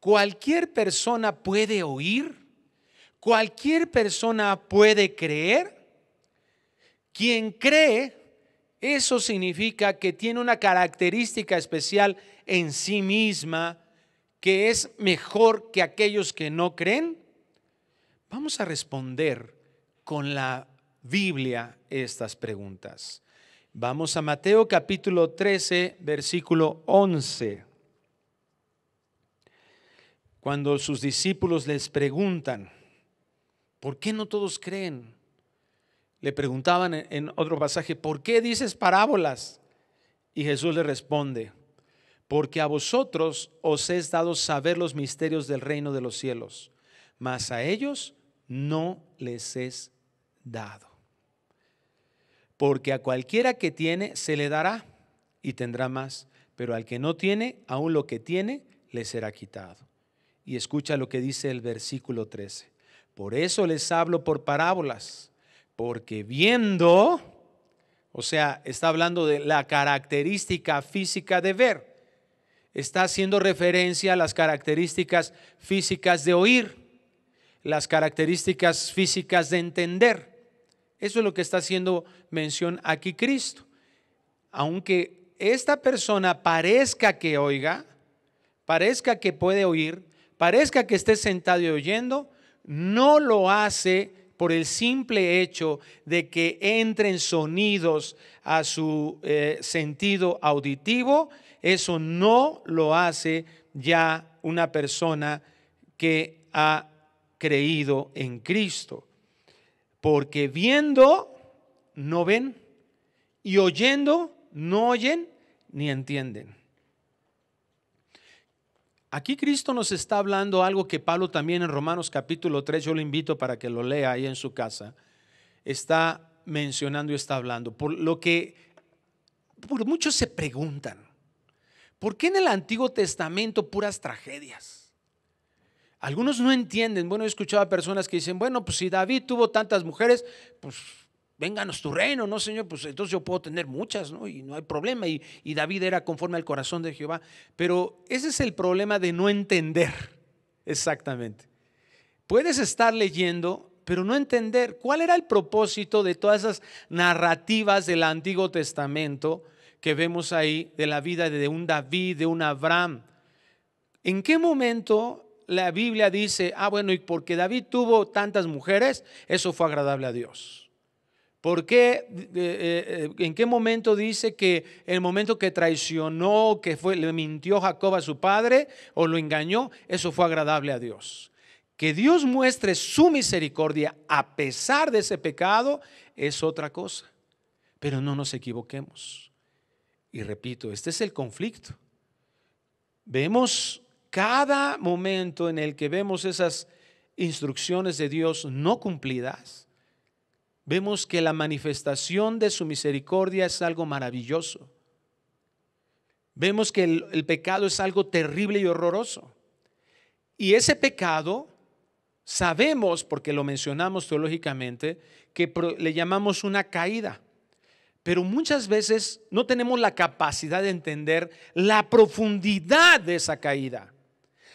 Cualquier persona puede oír, cualquier persona puede creer. Quien cree, eso significa que tiene una característica especial en sí misma que es mejor que aquellos que no creen? Vamos a responder con la Biblia estas preguntas. Vamos a Mateo capítulo 13, versículo 11. Cuando sus discípulos les preguntan, ¿por qué no todos creen? Le preguntaban en otro pasaje, ¿por qué dices parábolas? Y Jesús le responde, porque a vosotros os es dado saber los misterios del reino de los cielos, mas a ellos no les es dado. Porque a cualquiera que tiene se le dará y tendrá más, pero al que no tiene, aún lo que tiene le será quitado. Y escucha lo que dice el versículo 13. Por eso les hablo por parábolas, porque viendo, o sea, está hablando de la característica física de ver está haciendo referencia a las características físicas de oír, las características físicas de entender. Eso es lo que está haciendo mención aquí Cristo. Aunque esta persona parezca que oiga, parezca que puede oír, parezca que esté sentado y oyendo, no lo hace por el simple hecho de que entren sonidos a su eh, sentido auditivo, eso no lo hace ya una persona que ha creído en Cristo. Porque viendo, no ven, y oyendo, no oyen ni entienden. Aquí Cristo nos está hablando algo que Pablo también en Romanos capítulo 3, yo lo invito para que lo lea ahí en su casa, está mencionando y está hablando. Por lo que por muchos se preguntan, ¿Por qué en el Antiguo Testamento puras tragedias? Algunos no entienden. Bueno, he escuchado a personas que dicen, bueno, pues si David tuvo tantas mujeres, pues vénganos tu reino, ¿no, Señor? Pues entonces yo puedo tener muchas, ¿no? Y no hay problema. Y, y, David era conforme al corazón de Jehová. Pero ese es el problema de no entender exactamente. Puedes estar leyendo, pero no entender cuál era el propósito de todas esas narrativas del Antiguo Testamento que vemos ahí de la vida de un David, de un Abraham. ¿En qué momento la Biblia dice, ah, bueno, y porque David tuvo tantas mujeres, eso fue agradable a Dios? ¿Por qué, eh, eh, en qué momento dice que el momento que traicionó, que fue, le mintió Jacob a su padre o lo engañó, eso fue agradable a Dios? Que Dios muestre su misericordia a pesar de ese pecado es otra cosa, pero no nos equivoquemos. Y repito, este es el conflicto. Vemos cada momento en el que vemos esas instrucciones de Dios no cumplidas, vemos que la manifestación de su misericordia es algo maravilloso. Vemos que el, pecado es algo terrible y horroroso. Y ese pecado, sabemos, porque lo mencionamos teológicamente, que le llamamos una caída pero muchas veces no tenemos la capacidad de entender la profundidad de esa caída.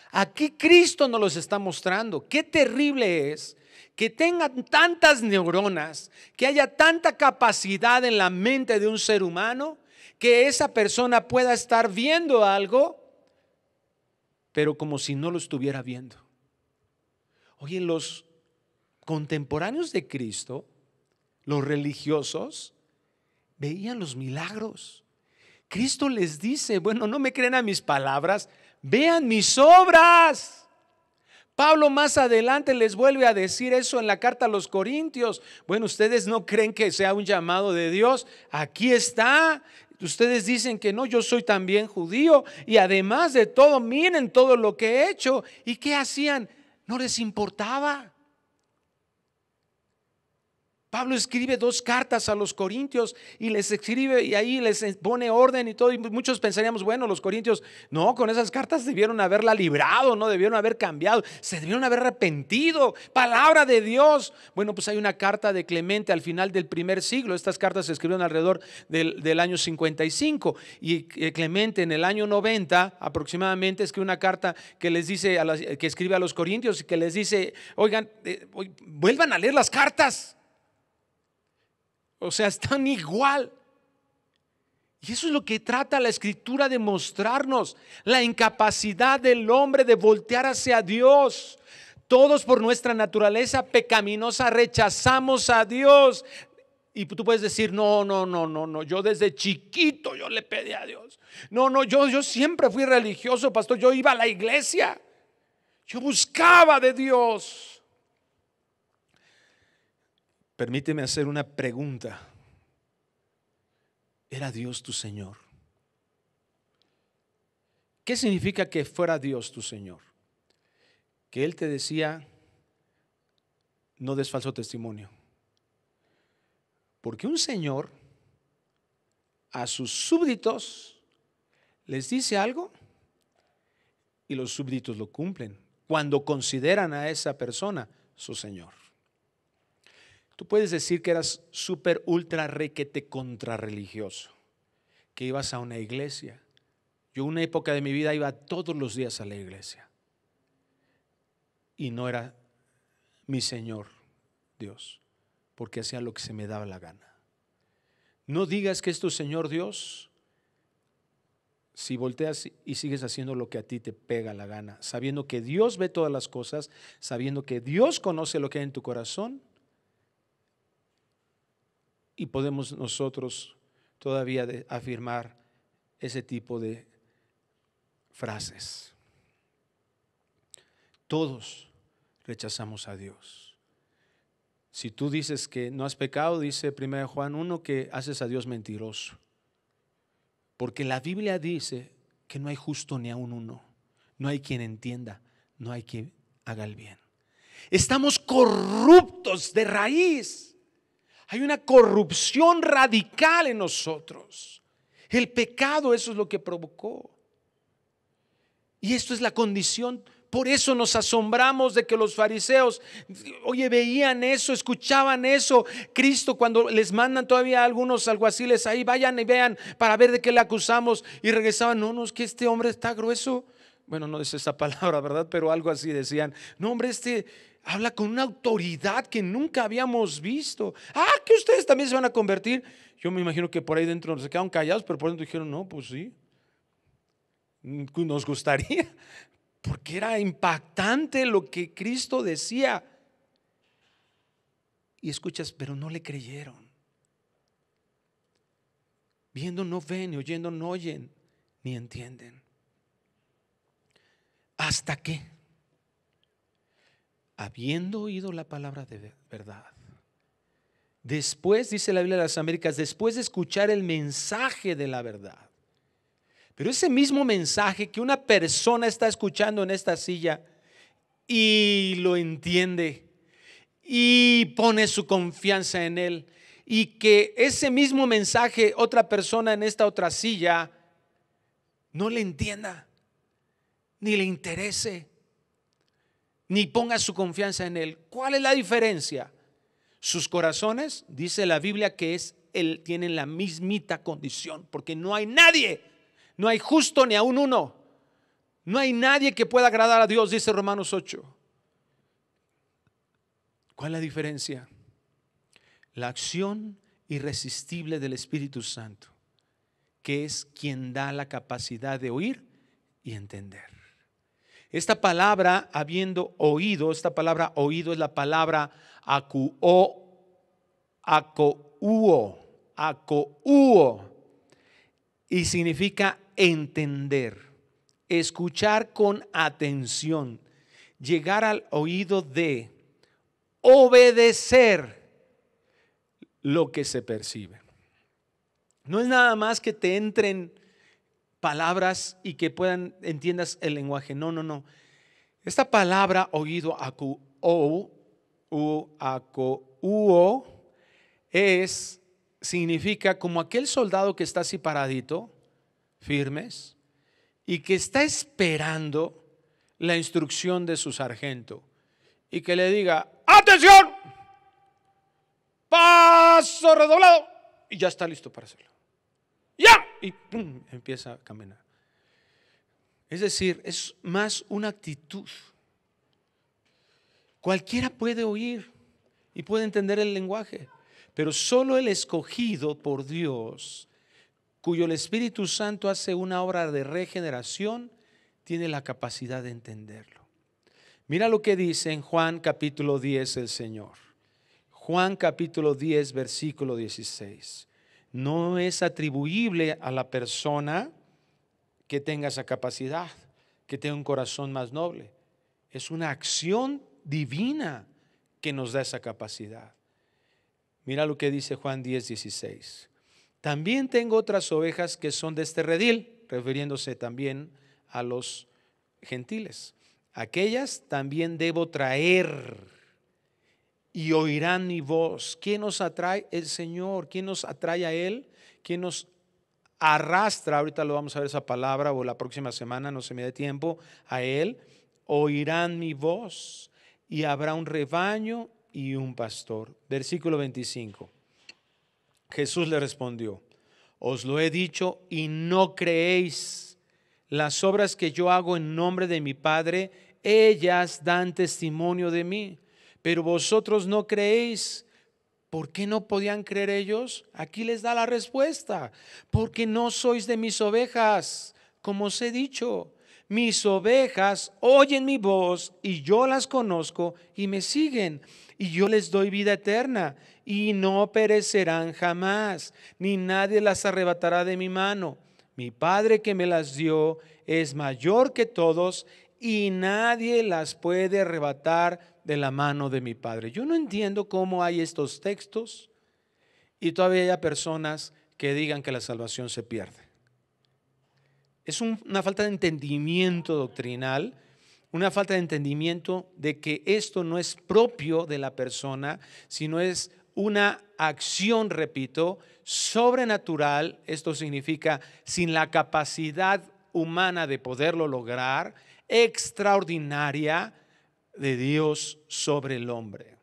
Aquí Cristo nos los está mostrando. Qué terrible es que tengan tantas neuronas, que haya tanta capacidad en la mente de un ser humano, que esa persona pueda estar viendo algo, pero como si no lo estuviera viendo. Oye, los contemporáneos de Cristo, los religiosos, veían los milagros. Cristo les dice, bueno, no me creen a mis palabras, vean mis obras. Pablo más adelante les vuelve a decir eso en la carta a los Corintios. Bueno, ustedes no creen que sea un llamado de Dios. Aquí está. Ustedes dicen que no, yo soy también judío. Y además de todo, miren todo lo que he hecho. ¿Y qué hacían? No les importaba. Pablo escribe dos cartas a los corintios y les escribe y ahí les pone orden y todo. Y muchos pensaríamos, bueno, los corintios, no, con esas cartas debieron haberla librado, no debieron haber cambiado, se debieron haber arrepentido. Palabra de Dios. Bueno, pues hay una carta de Clemente al final del primer siglo. Estas cartas se escribieron alrededor del, año 55. Y eh, Clemente en el año 90 aproximadamente escribe una carta que les dice, a que escribe a los corintios y que les dice, oigan, eh, vuelvan a leer las cartas. O sea, están igual. Y eso es lo que trata la escritura de mostrarnos, la incapacidad del hombre de voltear hacia Dios. Todos por nuestra naturaleza pecaminosa rechazamos a Dios. Y tú puedes decir, no, no, no, no, no, yo desde chiquito yo le pedí a Dios. No, no, yo, yo siempre fui religioso, pastor, yo iba a la iglesia. Yo buscaba de Dios. Permíteme hacer una pregunta. ¿Era Dios tu Señor? ¿Qué significa que fuera Dios tu Señor? Que Él te decía, no des falso testimonio. Porque un Señor a sus súbditos les dice algo y los súbditos lo cumplen cuando consideran a esa persona su Señor. Tú puedes decir que eras súper, ultra, requete, contrarreligioso, que ibas a una iglesia. Yo una época de mi vida iba todos los días a la iglesia y no era mi Señor Dios, porque hacía lo que se me daba la gana. No digas que es tu Señor Dios si volteas y sigues haciendo lo que a ti te pega la gana, sabiendo que Dios ve todas las cosas, sabiendo que Dios conoce lo que hay en tu corazón y podemos nosotros todavía afirmar ese tipo de frases. Todos rechazamos a Dios. Si tú dices que no has pecado, dice 1 Juan 1 que haces a Dios mentiroso. Porque la Biblia dice que no hay justo ni a un uno. No hay quien entienda, no hay quien haga el bien. Estamos corruptos de raíz. Hay una corrupción radical en nosotros. El pecado, eso es lo que provocó. Y esto es la condición. Por eso nos asombramos de que los fariseos, oye, veían eso, escuchaban eso. Cristo cuando les mandan todavía algunos alguaciles ahí, vayan y vean para ver de qué le acusamos. Y regresaban, no, no, es que este hombre está grueso. Bueno, no es esa palabra, ¿verdad? Pero algo así decían. No, hombre, este, habla con una autoridad que nunca habíamos visto. Ah, que ustedes también se van a convertir. Yo me imagino que por ahí dentro se quedaron callados, pero por dentro dijeron, no, pues sí, nos gustaría, porque era impactante lo que Cristo decía. Y escuchas, pero no le creyeron. Viendo no ven y oyendo no oyen, ni entienden. ¿Hasta qué? habiendo oído la palabra de verdad. Después, dice la Biblia de las Américas, después de escuchar el mensaje de la verdad. Pero ese mismo mensaje que una persona está escuchando en esta silla y lo entiende y pone su confianza en él y que ese mismo mensaje otra persona en esta otra silla no le entienda ni le interese ni ponga su confianza en Él. ¿Cuál es la diferencia? Sus corazones, dice la Biblia, que es él tienen la mismita condición, porque no hay nadie, no hay justo ni aún uno. No hay nadie que pueda agradar a Dios, dice Romanos 8. ¿Cuál es la diferencia? La acción irresistible del Espíritu Santo, que es quien da la capacidad de oír y entender. Esta palabra, habiendo oído, esta palabra oído es la palabra acuo, acouo, acouo, y significa entender, escuchar con atención, llegar al oído de, obedecer lo que se percibe. No es nada más que te entren palabras y que puedan entiendas el lenguaje. No, no, no. Esta palabra oído acu o u acu uo es significa como aquel soldado que está así paradito, firmes, y que está esperando la instrucción de su sargento y que le diga, "Atención! Paso redoblado." Y ya está listo para hacerlo. ¡Ya! y empieza a caminar. Es decir, es más una actitud. Cualquiera puede oír y puede entender el lenguaje, pero solo el escogido por Dios, cuyo Espíritu Santo hace una obra de regeneración, tiene la capacidad de entenderlo. Mira lo que dice en Juan capítulo 10 el Señor. Juan capítulo 10, versículo 16 no es atribuible a la persona que tenga esa capacidad, que tenga un corazón más noble. Es una acción divina que nos da esa capacidad. Mira lo que dice Juan 10, 16. También tengo otras ovejas que son de este redil, refiriéndose también a los gentiles. Aquellas también debo traer y oirán mi voz. ¿Quién nos atrae? El Señor. ¿Quién nos atrae a Él? ¿Quién nos arrastra? Ahorita lo vamos a ver esa palabra o la próxima semana, no se me dé tiempo, a Él. Oirán mi voz y habrá un rebaño y un pastor. Versículo 25. Jesús le respondió, os lo he dicho y no creéis. Las obras que yo hago en nombre de mi Padre, ellas dan testimonio de mí pero vosotros no creéis. ¿Por qué no podían creer ellos? Aquí les da la respuesta. Porque no sois de mis ovejas, como os he dicho. Mis ovejas oyen mi voz y yo las conozco y me siguen. Y yo les doy vida eterna y no perecerán jamás, ni nadie las arrebatará de mi mano. Mi Padre que me las dio es mayor que todos y nadie las puede arrebatar de la mano de mi Padre. Yo no entiendo cómo hay estos textos y todavía hay personas que digan que la salvación se pierde. Es una falta de entendimiento doctrinal, una falta de entendimiento de que esto no es propio de la persona, sino es una acción, repito, sobrenatural, esto significa sin la capacidad humana de poderlo lograr, extraordinaria, de Dios sobre el hombre.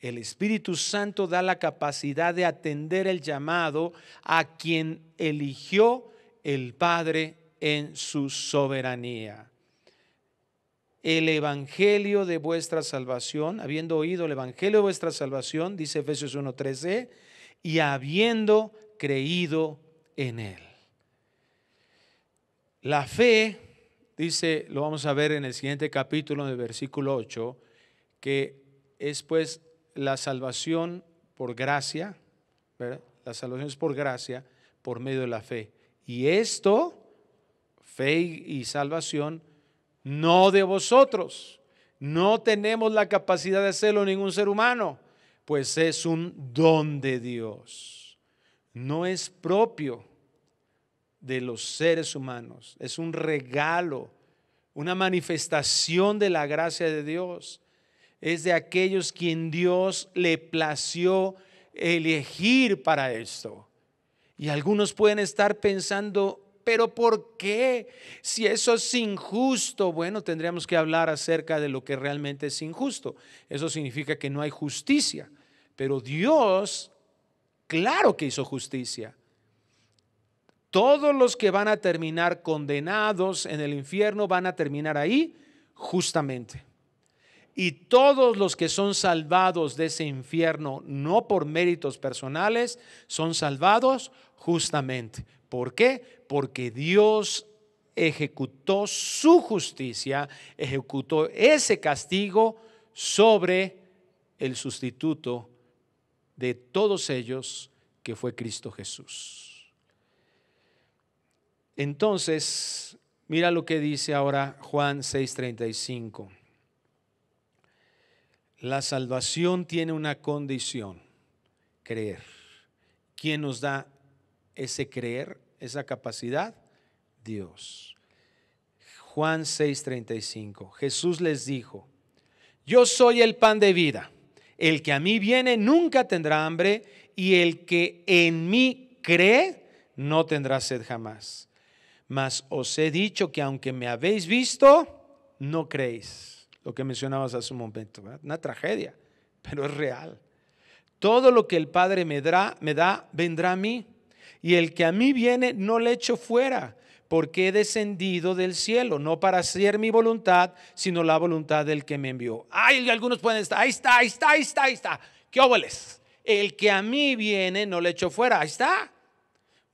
El Espíritu Santo da la capacidad de atender el llamado a quien eligió el Padre en su soberanía. El Evangelio de vuestra salvación, habiendo oído el Evangelio de vuestra salvación, dice Efesios 1.13, y habiendo creído en él. La fe dice, lo vamos a ver en el siguiente capítulo, en el versículo 8, que es pues la salvación por gracia, La salvación es por gracia, por medio de la fe. Y esto, fe y salvación, no de vosotros. No tenemos la capacidad de hacerlo ningún ser humano, pues es un don de Dios. No es propio de los seres humanos. Es un regalo, una manifestación de la gracia de Dios. Es de aquellos quien Dios le plació elegir para esto. Y algunos pueden estar pensando, pero ¿por qué? Si eso es injusto, bueno, tendríamos que hablar acerca de lo que realmente es injusto. Eso significa que no hay justicia, pero Dios, claro que hizo justicia todos los que van a terminar condenados en el infierno van a terminar ahí justamente. Y todos los que son salvados de ese infierno, no por méritos personales, son salvados justamente. ¿Por qué? Porque Dios ejecutó su justicia, ejecutó ese castigo sobre el sustituto de todos ellos, que fue Cristo Jesús. Entonces, mira lo que dice ahora Juan 6:35. La salvación tiene una condición, creer. ¿Quién nos da ese creer, esa capacidad? Dios. Juan 6:35. Jesús les dijo, yo soy el pan de vida. El que a mí viene nunca tendrá hambre y el que en mí cree no tendrá sed jamás. Mas os he dicho que aunque me habéis visto, no creéis. Lo que mencionabas hace un momento, una tragedia, pero es real. Todo lo que el Padre me da, me da, vendrá a mí. Y el que a mí viene, no le echo fuera, porque he descendido del cielo, no para hacer mi voluntad, sino la voluntad del que me envió. Ay, algunos pueden estar, ahí está, ahí está, ahí está, ahí está. ¿Qué óboles? El que a mí viene, no le echo fuera, ahí está.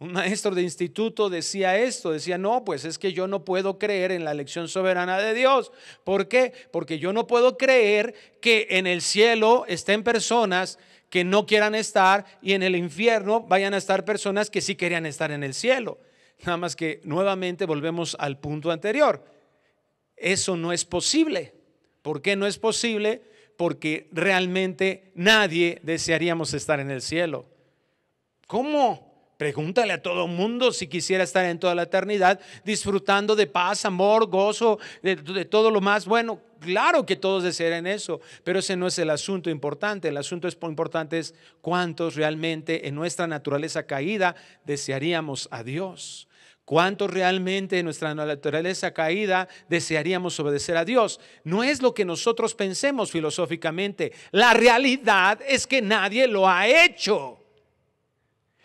Un maestro de instituto decía esto, decía, no, pues es que yo no puedo creer en la elección soberana de Dios. ¿Por qué? Porque yo no puedo creer que en el cielo estén personas que no quieran estar y en el infierno vayan a estar personas que sí querían estar en el cielo. Nada más que nuevamente volvemos al punto anterior. Eso no es posible. ¿Por qué no es posible? Porque realmente nadie desearíamos estar en el cielo. ¿Cómo? Pregúntale a todo mundo si quisiera estar en toda la eternidad disfrutando de paz, amor, gozo, de, todo lo más bueno. Claro que todos desean eso, pero ese no es el asunto importante. El asunto importante es cuántos realmente en nuestra naturaleza caída desearíamos a Dios. ¿Cuántos realmente en nuestra naturaleza caída desearíamos obedecer a Dios? No es lo que nosotros pensemos filosóficamente. La realidad es que nadie lo ha hecho.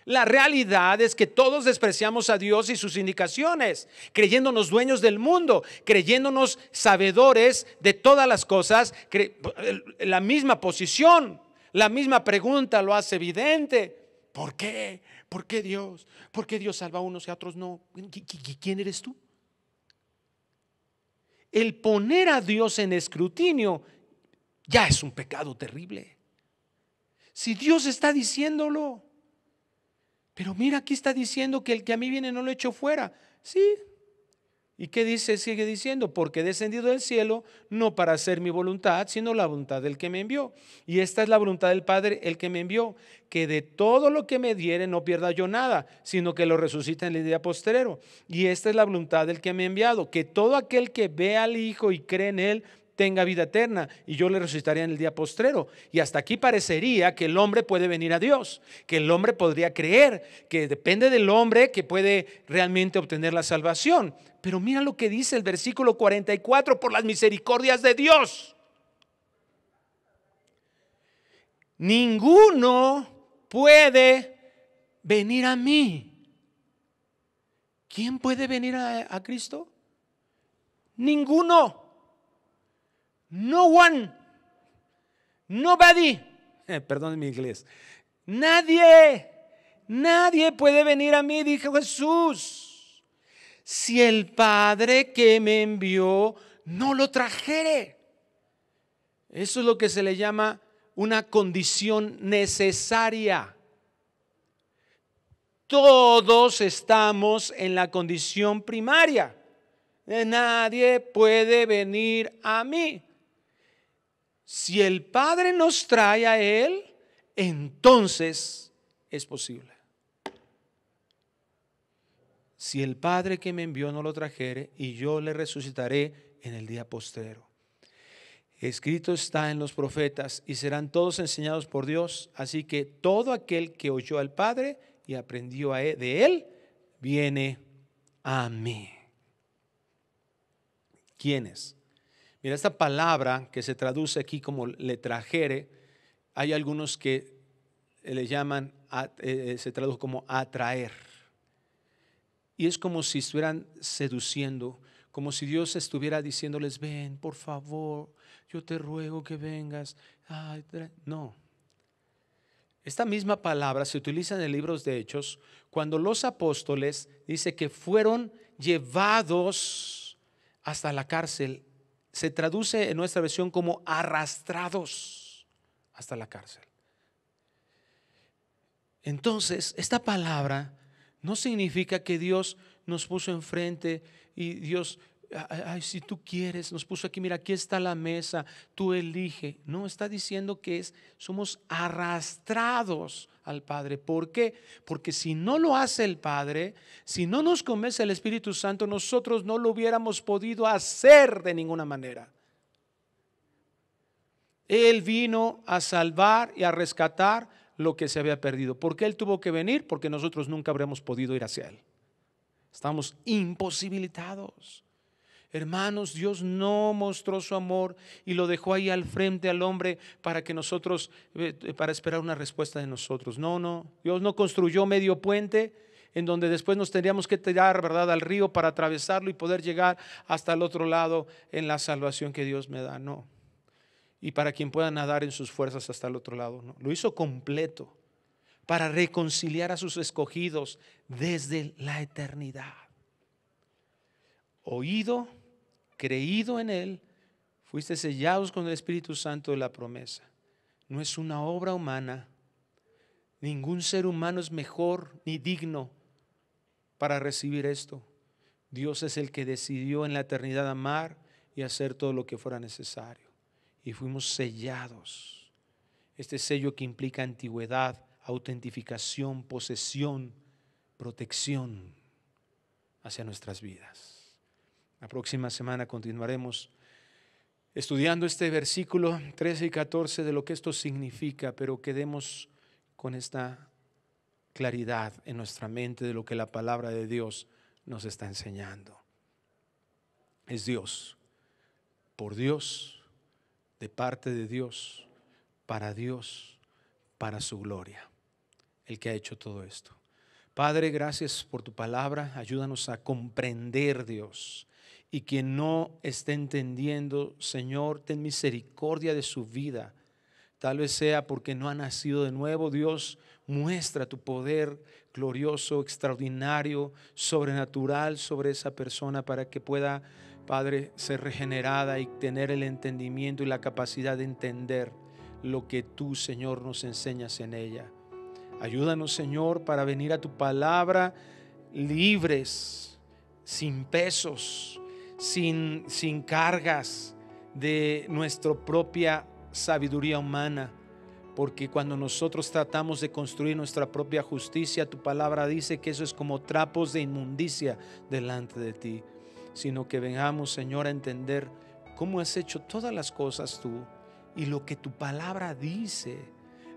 La realidad es que todos despreciamos a Dios y sus indicaciones, creyéndonos dueños del mundo, creyéndonos sabedores de todas las cosas. La misma posición, la misma pregunta lo hace evidente. ¿Por qué? ¿Por qué Dios? ¿Por qué Dios salva a unos y a otros no? ¿Quién eres tú? El poner a Dios en escrutinio ya es un pecado terrible. Si Dios está diciéndolo, pero mira, aquí está diciendo que el que a mí viene no lo echó fuera. Sí. ¿Y qué dice? Sigue diciendo, porque he descendido del cielo no para hacer mi voluntad, sino la voluntad del que me envió. Y esta es la voluntad del Padre, el que me envió, que de todo lo que me diere no pierda yo nada, sino que lo resucita en el día postrero. Y esta es la voluntad del que me ha enviado, que todo aquel que vea al Hijo y cree en Él tenga vida eterna y yo le resucitaré en el día postrero. Y hasta aquí parecería que el hombre puede venir a Dios, que el hombre podría creer, que depende del hombre que puede realmente obtener la salvación. Pero mira lo que dice el versículo 44, por las misericordias de Dios. Ninguno puede venir a mí. ¿Quién puede venir a, a Cristo? Ninguno. No one. Nobody. Eh, perdón mi inglés. Nadie. Nadie puede venir a mí, dijo Jesús. Si el Padre que me envió no lo trajere. Eso es lo que se le llama una condición necesaria. Todos estamos en la condición primaria. Eh, nadie puede venir a mí. Si el Padre nos trae a Él, entonces es posible. Si el Padre que me envió no lo trajere, y yo le resucitaré en el día postero. Escrito está en los profetas, y serán todos enseñados por Dios. Así que todo aquel que oyó al Padre y aprendió e-, de Él, viene a mí. ¿Quiénes? Mira, esta palabra que se traduce aquí como le trajere, hay algunos que le llaman, eh, eh, se tradujo como atraer. Y es como si estuvieran seduciendo, como si Dios estuviera diciéndoles, ven, por favor, yo te ruego que vengas. no. Esta misma palabra se utiliza en el libro de Hechos cuando los apóstoles dice que fueron llevados hasta la cárcel se traduce en nuestra versión como arrastrados hasta la cárcel. Entonces, esta palabra no significa que Dios nos puso enfrente y Dios ay, si tú quieres, nos puso aquí, mira, aquí está la mesa, tú elige. No, está diciendo que es, somos arrastrados al Padre. ¿Por qué? Porque si no lo hace el Padre, si no nos convence el Espíritu Santo, nosotros no lo hubiéramos podido hacer de ninguna manera. Él vino a salvar y a rescatar lo que se había perdido. ¿Por qué Él tuvo que venir? Porque nosotros nunca habríamos podido ir hacia Él. Estamos imposibilitados. Hermanos, Dios no mostró su amor y lo dejó ahí al frente al hombre para que nosotros, eh, eh, para esperar una respuesta de nosotros. No, no, Dios no construyó medio puente en donde después nos tendríamos que tirar, ¿verdad?, al río para atravesarlo y poder llegar hasta el otro lado en la salvación que Dios me da. No. Y para quien pueda nadar en sus fuerzas hasta el otro lado, no. Lo hizo completo para reconciliar a sus escogidos desde la eternidad oído, creído en Él, fuiste sellados con el Espíritu Santo de la promesa. No es una obra humana. Ningún ser humano es mejor ni digno para recibir esto. Dios es el que decidió en la eternidad amar y hacer todo lo que fuera necesario. Y fuimos sellados. Este sello que implica antigüedad, autentificación, posesión, protección hacia nuestras vidas. La próxima semana continuaremos estudiando este versículo 13 y 14 de lo que esto significa, pero quedemos con esta claridad en nuestra mente de lo que la palabra de Dios nos está enseñando. Es Dios, por Dios, de parte de Dios, para Dios, para su gloria, el que ha hecho todo esto. Padre, gracias por tu palabra. Ayúdanos a comprender, Dios, y quien no esté entendiendo, Señor, ten misericordia de su vida. Tal vez sea porque no ha nacido de nuevo, Dios, muestra tu poder glorioso, extraordinario, sobrenatural sobre esa persona para que pueda, Padre, ser regenerada y tener el entendimiento y la capacidad de entender lo que tú, Señor, nos enseñas en ella. Ayúdanos, Señor, para venir a tu palabra libres, sin pesos, sin, sin cargas de nuestra propia sabiduría humana. Porque cuando nosotros tratamos de construir nuestra propia justicia, tu palabra dice que eso es como trapos de inmundicia delante de ti. Sino que vengamos, Señor, a entender cómo has hecho todas las cosas tú y lo que tu palabra dice.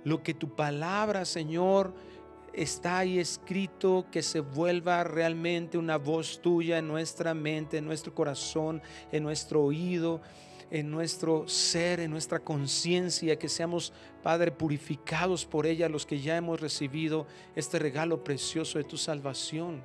Lo que tu palabra, Señor, está ahí escrito que se vuelva realmente una voz tuya en nuestra mente, en nuestro corazón, en nuestro oído, en nuestro ser, en nuestra conciencia, que seamos, Padre, purificados por ella los que ya hemos recibido este regalo precioso de tu salvación,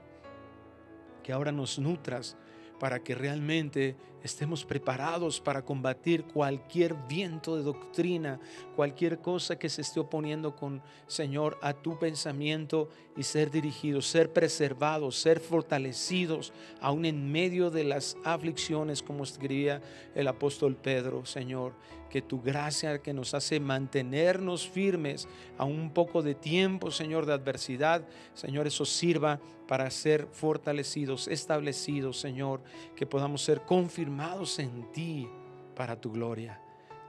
que ahora nos nutras para que realmente estemos preparados para combatir cualquier viento de doctrina, cualquier cosa que se esté oponiendo con, Señor, a tu pensamiento y ser dirigidos, ser preservados, ser fortalecidos, aún en medio de las aflicciones, como escribía el apóstol Pedro, Señor, que tu gracia que nos hace mantenernos firmes a un poco de tiempo, Señor, de adversidad, Señor, eso sirva para ser fortalecidos, establecidos, Señor, que podamos ser confirmados Amados en ti para tu gloria.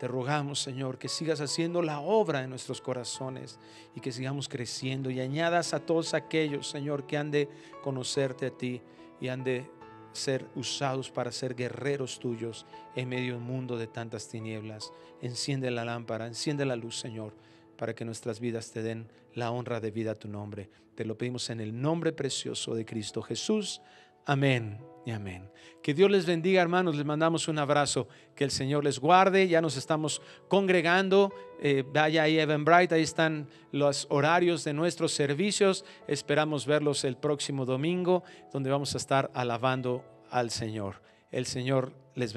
Te rogamos, Señor, que sigas haciendo la obra en nuestros corazones y que sigamos creciendo y añadas a todos aquellos, Señor, que han de conocerte a ti y han de ser usados para ser guerreros tuyos en medio del mundo de tantas tinieblas. Enciende la lámpara, enciende la luz, Señor, para que nuestras vidas te den la honra vida a tu nombre. Te lo pedimos en el nombre precioso de Cristo Jesús. Amén y amén. Que Dios les bendiga, hermanos. Les mandamos un abrazo. Que el Señor les guarde. Ya nos estamos congregando. Eh, vaya ahí, Evan Bright. Ahí están los horarios de nuestros servicios. Esperamos verlos el próximo domingo, donde vamos a estar alabando al Señor. El Señor les bendiga.